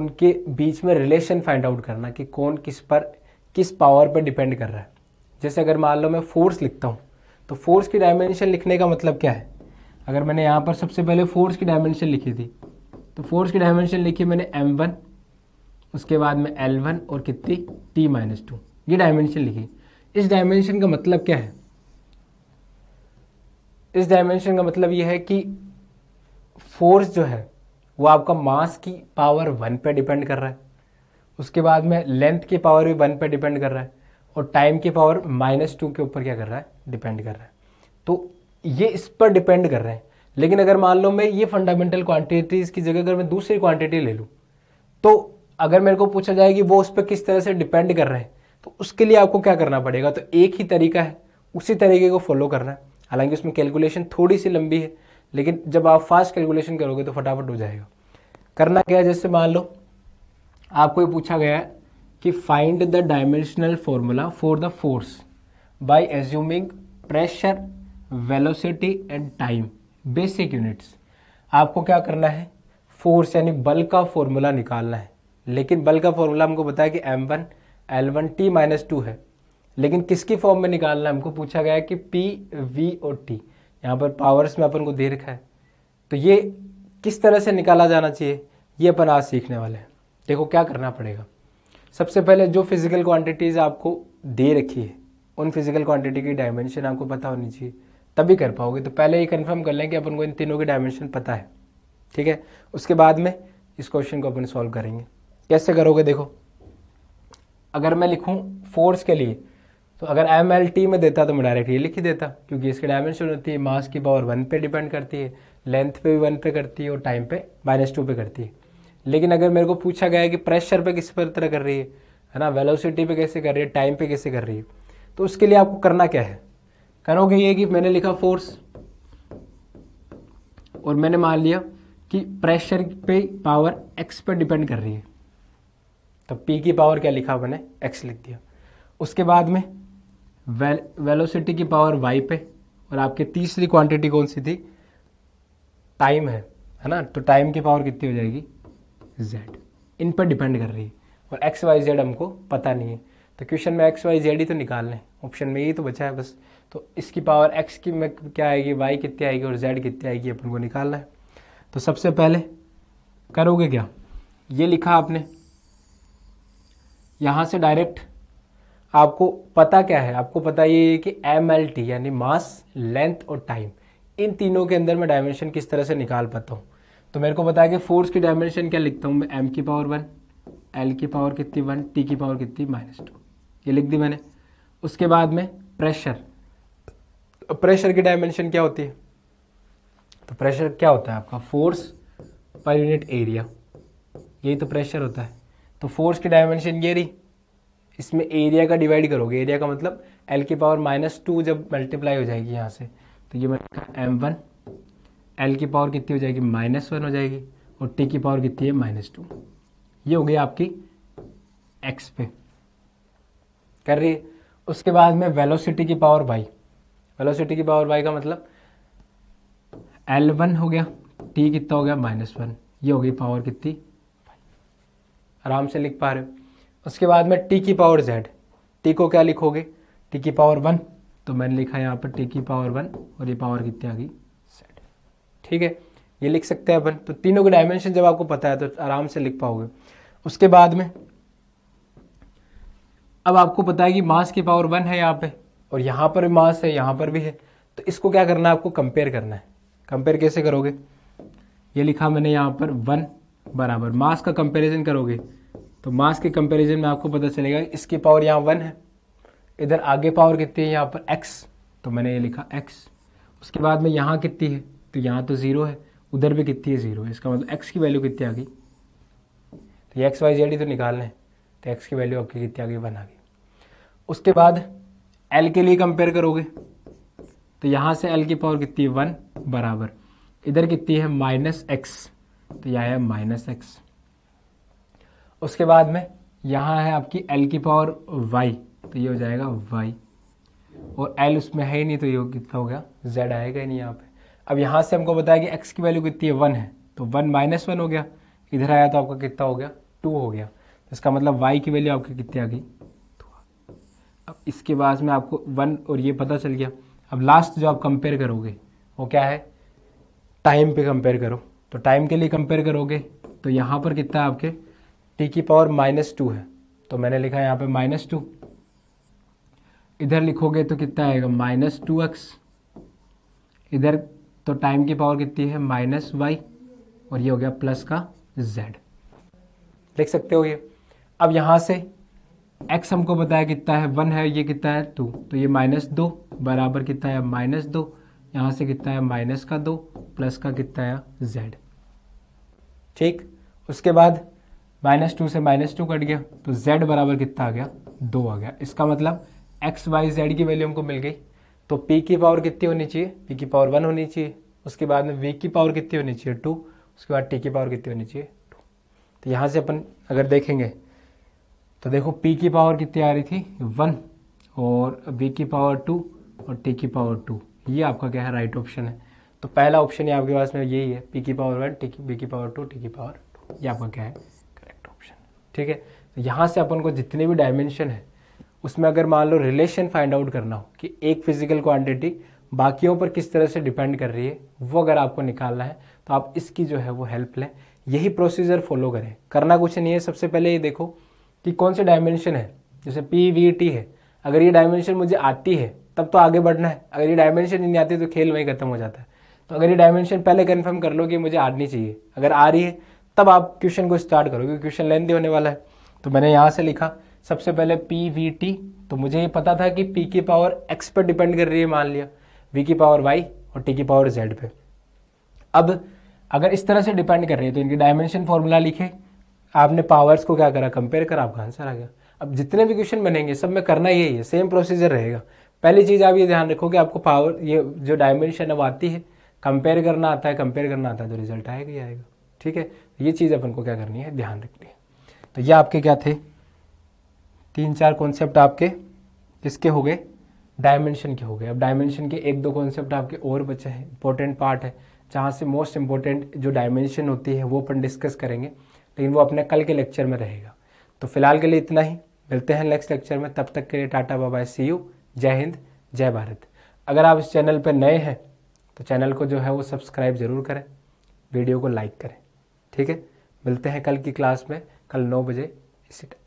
उनके बीच में रिलेशन फाइंड आउट करना कि कौन किस पर किस पावर पर डिपेंड कर रहा है जैसे अगर मान लो मैं फोर्स लिखता हूँ तो फोर्स की डायमेंशन लिखने का मतलब क्या है अगर मैंने यहाँ पर सबसे पहले फोर्स की डायमेंशन लिखी थी तो फोर्स की डायमेंशन लिखी मैंने एम वन उसके बाद में एल वन और कितनी टी माइनस टू ये डायमेंशन लिखी इस डायमेंशन का मतलब क्या है इस डायमेंशन का मतलब ये है कि फोर्स जो है वो आपका मास की पावर वन पे डिपेंड कर रहा है उसके बाद में लेंथ की पावर भी वन पे डिपेंड कर रहा है और टाइम की पावर माइनस टू के ऊपर क्या कर रहा है डिपेंड कर रहा है तो ये इस पर डिपेंड कर रहे हैं लेकिन अगर मान लो मैं ये फंडामेंटल क्वांटिटीज़ की जगह अगर मैं दूसरी क्वांटिटी ले लूँ तो अगर मेरे को पूछा जाए कि वो उस पर किस तरह से डिपेंड कर रहे हैं तो उसके लिए आपको क्या करना पड़ेगा तो एक ही तरीका है उसी तरीके को फॉलो करना है हालांकि उसमें कैलकुलेशन थोड़ी सी लंबी है लेकिन जब आप फास्ट कैलकुलेशन करोगे तो फटाफट हो जाएगा करना क्या है जैसे मान लो आपको ये पूछा गया है कि find the dimensional formula for the force by assuming pressure velocity and time basic units आपको क्या करना है फोर्स यानी बल का फॉर्मूला निकालना है लेकिन बल का फॉर्मूला हमको बताया कि M one L one T minus two है लेकिन किसकी फॉर्म में निकालना है हमको पूछा गया है कि पी वी और टी यहाँ पर पावर्स में अपन को दे रखा है तो ये किस तरह से निकाला जाना चाहिए ये अपन आज सीखने वाले हैं देखो क्या करना पड़ेगा सबसे पहले जो फिज़िकल क्वांटिटीज़ आपको दे रखी है उन फिज़िकल क्वांटिटी की डायमेंशन आपको पता होनी चाहिए तभी कर पाओगे तो पहले ये कन्फर्म कर लें कि अपन को इन तीनों की डायमेंशन पता है ठीक है उसके बाद में इस क्वेश्चन को अपन सॉल्व करेंगे कैसे करोगे देखो अगर मैं लिखूँ फोर्स के लिए तो अगर एम एल टी में देता तो मैं डायरेक्ट ये लिख ही देता क्योंकि इसकी डायमेंशन होती है मास की पावर वन पे डिपेंड करती है लेंथ पे भी वन पे करती है और टाइम पे माइनस टू पे करती है लेकिन अगर मेरे को पूछा गया है कि प्रेशर पे किस पर तरह कर रही है है ना वेलोसिटी पे कैसे कर रही है टाइम पे कैसे कर रही है तो उसके लिए आपको करना क्या है करोगे ये कि मैंने लिखा फोर्स और मैंने मान लिया कि प्रेशर पे पावर एक्स पर डिपेंड कर रही है तो पी की पावर क्या लिखा मैंने एक्स लिख दिया उसके बाद में वेल वेलोसिटी की पावर वाई पे और आपकी तीसरी क्वांटिटी कौन सी थी टाइम है है ना तो टाइम की पावर कितनी हो जाएगी जेड इन पर डिपेंड कर रही है और एक्स वाई जेड हमको पता नहीं है तो क्वेश्चन में एक्स वाई जेड ही तो निकाल लें ऑप्शन में यही तो बचा है बस तो इसकी पावर एक्स की में क्या आएगी वाई कितनी आएगी और जेड कितनी आएगी अपन को निकालना है तो सबसे पहले करोगे क्या ये लिखा आपने यहाँ से डायरेक्ट आपको पता क्या है आपको पता ये है कि एम एल टी यानी मास लेंथ और टाइम इन तीनों के अंदर मैं डायमेंशन किस तरह से निकाल पाता हूँ तो मेरे को पता है कि फोर्स की डायमेंशन क्या लिखता हूँ मैं एम की पावर वन एल की पावर कितनी वन टी की पावर कितनी माइनस टू ये लिख दी मैंने उसके बाद में प्रेशर प्रेशर की डायमेंशन क्या होती है तो प्रेशर क्या होता है आपका फोर्स पर यूनिट एरिया यही तो प्रेशर होता है तो फोर्स की डायमेंशन ये रही इसमें एरिया का डिवाइड करोगे एरिया का मतलब एल की पावर माइनस टू जब मल्टीप्लाई हो जाएगी यहाँ से तो ये मैंने कहा एम वन एल की पावर कितनी हो जाएगी माइनस वन हो जाएगी और टी की पावर कितनी है माइनस टू ये हो गई आपकी एक्स पे कर रही है उसके बाद में वेलोसिटी की पावर वाई वेलोसिटी की पावर वाई का मतलब एल वन हो गया टी कितना हो गया माइनस वन ये हो गई पावर कितनी आराम से लिख पा रहे हो उसके बाद में टी की पावर जेड टी को क्या लिखोगे टी की पावर वन तो मैंने लिखा यहाँ पर टी की पावर वन और ये पावर कितनी आ गई जेड ठीक है ये लिख सकते हैं अपन तो तीनों के डायमेंशन जब आपको पता है तो आराम से लिख पाओगे उसके बाद में अब आपको पता है कि मास की पावर वन है यहाँ पे और यहाँ पर भी मास है यहाँ पर भी है तो इसको क्या करना है आपको कंपेयर करना है कंपेयर कैसे करोगे ये लिखा मैंने यहाँ पर वन बराबर मास का कंपेरिजन करोगे तो मास के कंपेरिजन में आपको पता चलेगा इसकी पावर यहाँ वन है इधर आगे पावर कितनी है यहाँ पर एक्स तो मैंने ये लिखा एक्स उसके बाद में यहाँ कितनी है तो यहाँ तो ज़ीरो है उधर भी कितनी है ज़ीरो है इसका मतलब एक्स की वैल्यू कितनी आ गई तो ये एक्स वाई जेड ही तो निकालना है तो एक्स की वैल्यू आपकी कितनी आ गई वन आ गई उसके बाद एल के लिए कंपेयर करोगे तो यहां से एल की पावर कितनी है वन बराबर इधर कितनी है माइनस एक्स तो यह है माइनस एक्स उसके बाद में यहाँ है आपकी एल की पावर वाई तो ये हो जाएगा वाई और एल उसमें है ही नहीं तो ये कितना हो गया जेड आएगा ही नहीं यहाँ पे अब यहाँ से हमको बताया कि एक्स की वैल्यू कितनी है वन है तो वन माइनस वन हो गया इधर आया तो आपका कितना हो गया टू हो गया तो इसका मतलब वाई की वैल्यू आपकी कितनी आ गई अब इसके बाद में आपको वन और ये पता चल गया अब लास्ट जो आप कंपेयर करोगे वो क्या है टाइम पे कंपेयर करो तो टाइम के लिए कंपेयर करोगे तो यहाँ पर कितना है आपके टी की पावर माइनस टू है तो मैंने लिखा है यहाँ पे माइनस टू इधर लिखोगे तो कितना आएगा माइनस टू एक्स इधर तो टाइम की पावर कितनी है माइनस वाई और ये हो गया प्लस का जेड लिख सकते हो ये अब यहाँ से एक्स हमको बताया कितना है वन है ये कितना है टू तो ये माइनस दो बराबर कितना है माइनस दो यहाँ से कितना है माइनस का दो प्लस का कितना है जेड ठीक उसके बाद माइनस टू से माइनस टू कट गया तो जेड बराबर कितना आ गया दो आ गया इसका मतलब एक्स वाई जेड की वैल्यू हमको मिल गई तो पी की पावर कितनी होनी चाहिए पी की पावर वन होनी चाहिए उसके बाद में वी की पावर कितनी होनी चाहिए टू उसके बाद टी की पावर कितनी होनी चाहिए टू तो यहाँ से अपन अगर देखेंगे तो देखो p की पावर कितनी आ रही थी वन और b की पावर टू और t की पावर टू ये आपका क्या है राइट ऑप्शन है तो पहला ऑप्शन आपके पास में यही है p की पावर वन टी की बी की पावर टू टी की पावर टू ये आपका क्या है करेक्ट ऑप्शन ठीक है तो यहाँ से अपन को जितने भी डायमेंशन है उसमें अगर मान लो रिलेशन फाइंड आउट करना हो कि एक फिजिकल क्वांटिटी बाकियों पर किस तरह से डिपेंड कर रही है वो अगर आपको निकालना है तो आप इसकी जो है वो हेल्प लें यही प्रोसीजर फॉलो करें करना कुछ नहीं है सबसे पहले ये देखो कि कौन सी डायमेंशन है जैसे पी वी टी है अगर ये डायमेंशन मुझे आती है तब तो आगे बढ़ना है अगर ये डायमेंशन नहीं आती तो खेल वहीं खत्म हो जाता है तो अगर ये डायमेंशन पहले कन्फर्म कर लो कि मुझे आनी चाहिए अगर आ रही है तब आप क्वेश्चन को स्टार्ट करो क्योंकि क्वेश्चन लेंदी होने वाला है तो मैंने यहाँ से लिखा सबसे पहले पी वी टी तो मुझे ये पता था कि पी की पावर एक्स पर डिपेंड कर रही है मान लिया वी की पावर वाई और टी की पावर जेड पे अब अगर इस तरह से डिपेंड कर रही है तो इनकी डायमेंशन फॉर्मूला लिखे आपने पावर्स को क्या करा कंपेयर करा आपका आंसर आ गया अब जितने भी क्वेश्चन बनेंगे सब में करना यही है सेम प्रोसीजर रहेगा पहली चीज़ आप ये ध्यान रखो कि आपको पावर ये जो डायमेंशन अब आती है कंपेयर करना आता है कंपेयर करना आता है तो रिजल्ट आएगा ही आएगा ठीक है ये चीज़ अपन को क्या करनी है ध्यान रखनी है तो ये आपके क्या थे तीन चार कॉन्सेप्ट आपके इसके हो गए डायमेंशन के हो गए अब डायमेंशन के एक दो कॉन्सेप्ट आपके और बचे हैं इंपॉर्टेंट पार्ट है जहाँ से मोस्ट इंपॉर्टेंट जो डायमेंशन होती है वो अपन डिस्कस करेंगे लेकिन वो अपने कल के लेक्चर में रहेगा तो फिलहाल के लिए इतना ही मिलते हैं नेक्स्ट लेक्चर में तब तक के लिए टाटा बाबा सी यू जय हिंद जय भारत अगर आप इस चैनल पर नए हैं तो चैनल को जो है वो सब्सक्राइब ज़रूर करें वीडियो को लाइक करें ठीक है मिलते हैं कल की क्लास में कल नौ बजे इसी